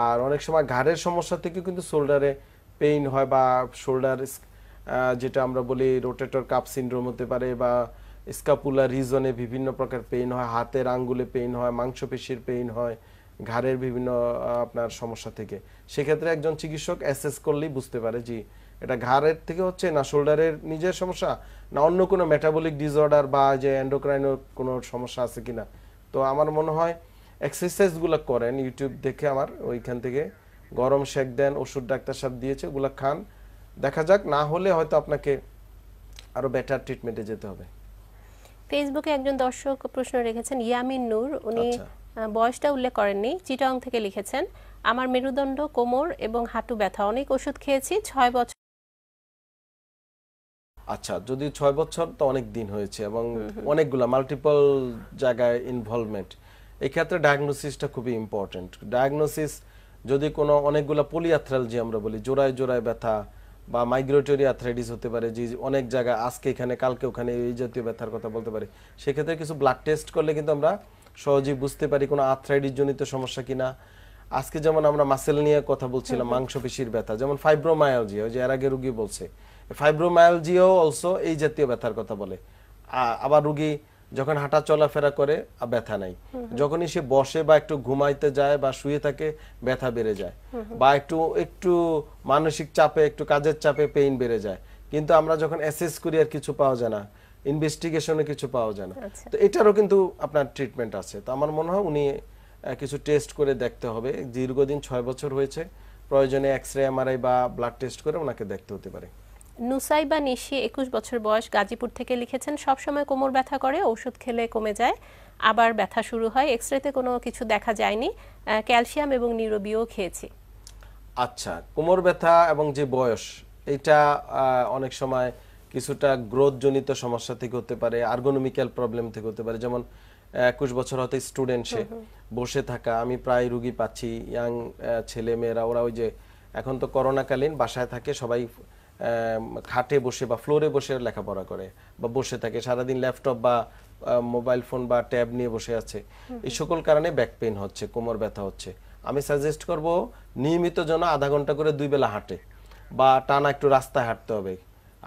Speaker 2: আর অনেক সময় ঘাড়ের সমস্যা থেকে কিন্তু শোল্ডারে পেইন হয় বা শোল্ডার যেটা আমরা বলি রোটেটর কাপ সিন্ড্রোম হতে পারে বা স্কাপুলার রিজনে বিভিন্ন প্রকার পেইন হয় হাতের আঙ্গুলে পেইন হয় মাংসপেশির পেইন হয় ঘাড়ের বিভিন্ন আপনার সমস্যা থেকে সেক্ষেত্রে একজন চিকিৎসক অ্যাসেস করলেই বুঝতে পারে যে এটা ঘাড়ের থেকে হচ্ছে না শোল্ডারের নিজের সমস্যা না অন্য কোনো মেটাবলিক ডিসঅর্ডার বা যে অ্যান্ডোক্রাইনের কোনো সমস্যা আছে কিনা তো আমার মনে হয় এক্সারসাইজগুলো করেন ইউটিউব দেখে আমার ওইখান থেকে গরম শেক দেন ওষুধ ডাক্তার সাহেব দিয়েছে ওগুলো খান দেখা যাক না হলে হয়তো আপনাকে আরও বেটার ট্রিটমেন্টে যেতে হবে
Speaker 1: ফেসবুকে একজন দর্শক প্রশ্ন রেখেছেন ইয়ামিন নূর উনি আচ্ছা। বয়সটা উল্লেখ করেননি চিটাং থেকে লিখেছেন আমার মেরুদণ্ড কোমর এবং হাঁটু ব্যথা অনেক ওষুধ খেয়েছি ছয় বছর
Speaker 2: আচ্ছা যদি ছয় বছর তো অনেক দিন হয়েছে এবং অনেকগুলো মাল্টিপল জায়গায় ইনভলভমেন্ট এক্ষেত্রে ডায়াগনোসিসটা খুবই ইম্পর্টেন্ট ডায়াগনোসিস যদি কোনো অনেকগুলো পলিয়াথ্রাল যে আমরা বলি জোড়ায় জোড়ায় ব্যথা বা মাইগ্রেটরি আর্থ্রাইটিস হতে পারে যে অনেক জায়গায় আজকে এখানে কালকে ওখানে এই জাতীয় ব্যথার কথা বলতে পারে সেক্ষেত্রে কিছু ব্লাড টেস্ট করলে কিন্তু আমরা সহজেই বুঝতে পারি কোনো আর্থ্রাইটিস জনিত সমস্যা কিনা আজকে যেমন আমরা মাসেল নিয়ে কথা বলছিলাম মাংসপেশির ব্যথা যেমন ফাইব্রোমায়ালজিয়া যে এর আগে রুগী বলছে ফাইব্রোমায়ালজিয়াও অলসো এই জাতীয় ব্যথার কথা বলে আবার রুগী যখন হাঁটা চলাফেরা করে ব্যথা নাই যখনই সে বসে বা একটু ঘুমাইতে যায় বা শুয়ে থাকে ব্যথা বেড়ে যায় বা একটু একটু মানসিক চাপে একটু কাজের চাপে পেইন বেড়ে যায় কিন্তু আমরা যখন অ্যাসেস করি আর কিছু পাওয়া যায় না ইনভেস্টিগেশনে কিছু পাওয়া যায় না আচ্ছা। তো এটারও কিন্তু আপনার ট্রিটমেন্ট আছে তো আমার মনে হয় উনি কিছু টেস্ট করে দেখতে হবে দীর্ঘদিন ছয় বছর হয়েছে প্রয়োজনে এক্স রে এমআরআই বা ব্লাড টেস্ট করে ওনাকে দেখতে হতে পারে
Speaker 1: নুসাইবা নিশি একুশ বছর বয়স গাজীপুর থেকে লিখেছেন সবসময় কোমর ব্যথা করে ওষুধ খেলে কমে যায় আবার ব্যথা শুরু হয় এক্স রেতে কোনো কিছু দেখা যায়নি ক্যালসিয়াম এবং নিরবীয় খেয়েছি
Speaker 2: আচ্ছা কোমর ব্যথা এবং যে বয়স এটা অনেক সময় কিছুটা গ্রোথজনিত সমস্যা থেকে হতে পারে আর্গোনমিক্যাল প্রবলেম থেকে হতে পারে যেমন একুশ বছর হতে স্টুডেন্ট সে বসে থাকা আমি প্রায় রুগী পাচ্ছি ইয়াং ছেলে মেয়েরা ওরা ওই যে এখন তো করোনাকালীন বাসায় থাকে সবাই খাটে বসে বা ফ্লোরে বসে লেখাপড়া করে বা বসে থাকে সারাদিন ল্যাপটপ বা মোবাইল ফোন বা ট্যাব নিয়ে বসে আছে এই সকল কারণে ব্যাক পেন হচ্ছে কোমর ব্যথা হচ্ছে আমি সাজেস্ট করব নিয়মিত যেন আধা ঘন্টা করে দুই বেলা হাঁটে বা টানা একটু রাস্তায় হাঁটতে হবে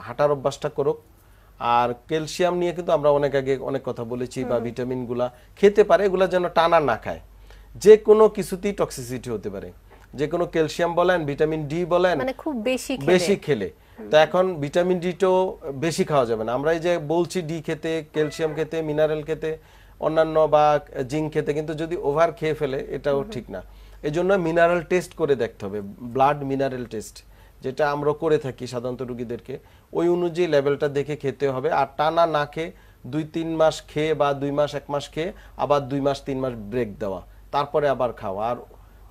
Speaker 2: হাঁটার অভ্যাসটা করুক আর ক্যালসিয়াম নিয়ে কিন্তু আমরা অনেক আগে অনেক কথা বলেছি বা ভিটামিনগুলা খেতে পারে এগুলা যেন টানা না খায় যে কোনো কিছুতেই টক্সিসিটি হতে পারে যে কোনো ক্যালসিয়াম বলেন ভিটামিন ডি বলেন মানে
Speaker 1: খুব বেশি বেশি
Speaker 2: খেলে তো এখন ভিটামিন ডিটাও বেশি খাওয়া যাবে না আমরা এই যে বলছি ডি খেতে ক্যালসিয়াম খেতে মিনারেল খেতে অন্যান্য বা জিঙ্ক খেতে কিন্তু যদি ওভার খেয়ে ফেলে এটাও ঠিক না এই জন্য মিনারেল টেস্ট করে দেখতে হবে ব্লাড মিনারেল টেস্ট যেটা আমরা করে থাকি সাধারণত রুগীদেরকে ওই অনুযায়ী লেভেলটা দেখে খেতে হবে আর টানা না খেয়ে দুই তিন মাস খেয়ে বা দুই মাস এক মাস খেয়ে আবার দুই মাস তিন মাস ব্রেক দেওয়া তারপরে আবার খাওয়া আর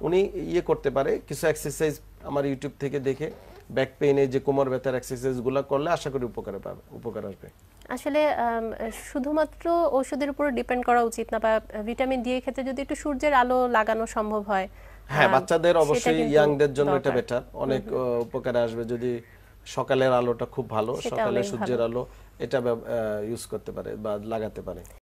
Speaker 2: উনি ইয়ে করতে পারে কিছু এক্সারসাইজ আমার ইউটিউব থেকে দেখে ব্যাক পেইনে যে কোমর ব্যথার এক্সারসাইজগুলো করলে আশা করি উপকার পাবে উপকার আসবে
Speaker 1: আসলে শুধুমাত্র ওষুধের উপর ডিপেন্ড করা উচিত না বা ভিটামিন ডি এর ক্ষেত্রে যদি একটু সূর্যের আলো লাগানো সম্ভব হয়
Speaker 2: হ্যাঁ বাচ্চাদের অবশ্যই ইয়াংদের জন্য এটা বেটার অনেক উপকারে আসবে যদি সকালের আলোটা খুব ভালো সকালে সূর্যের আলো এটা ইউজ করতে পারে বা লাগাতে পারে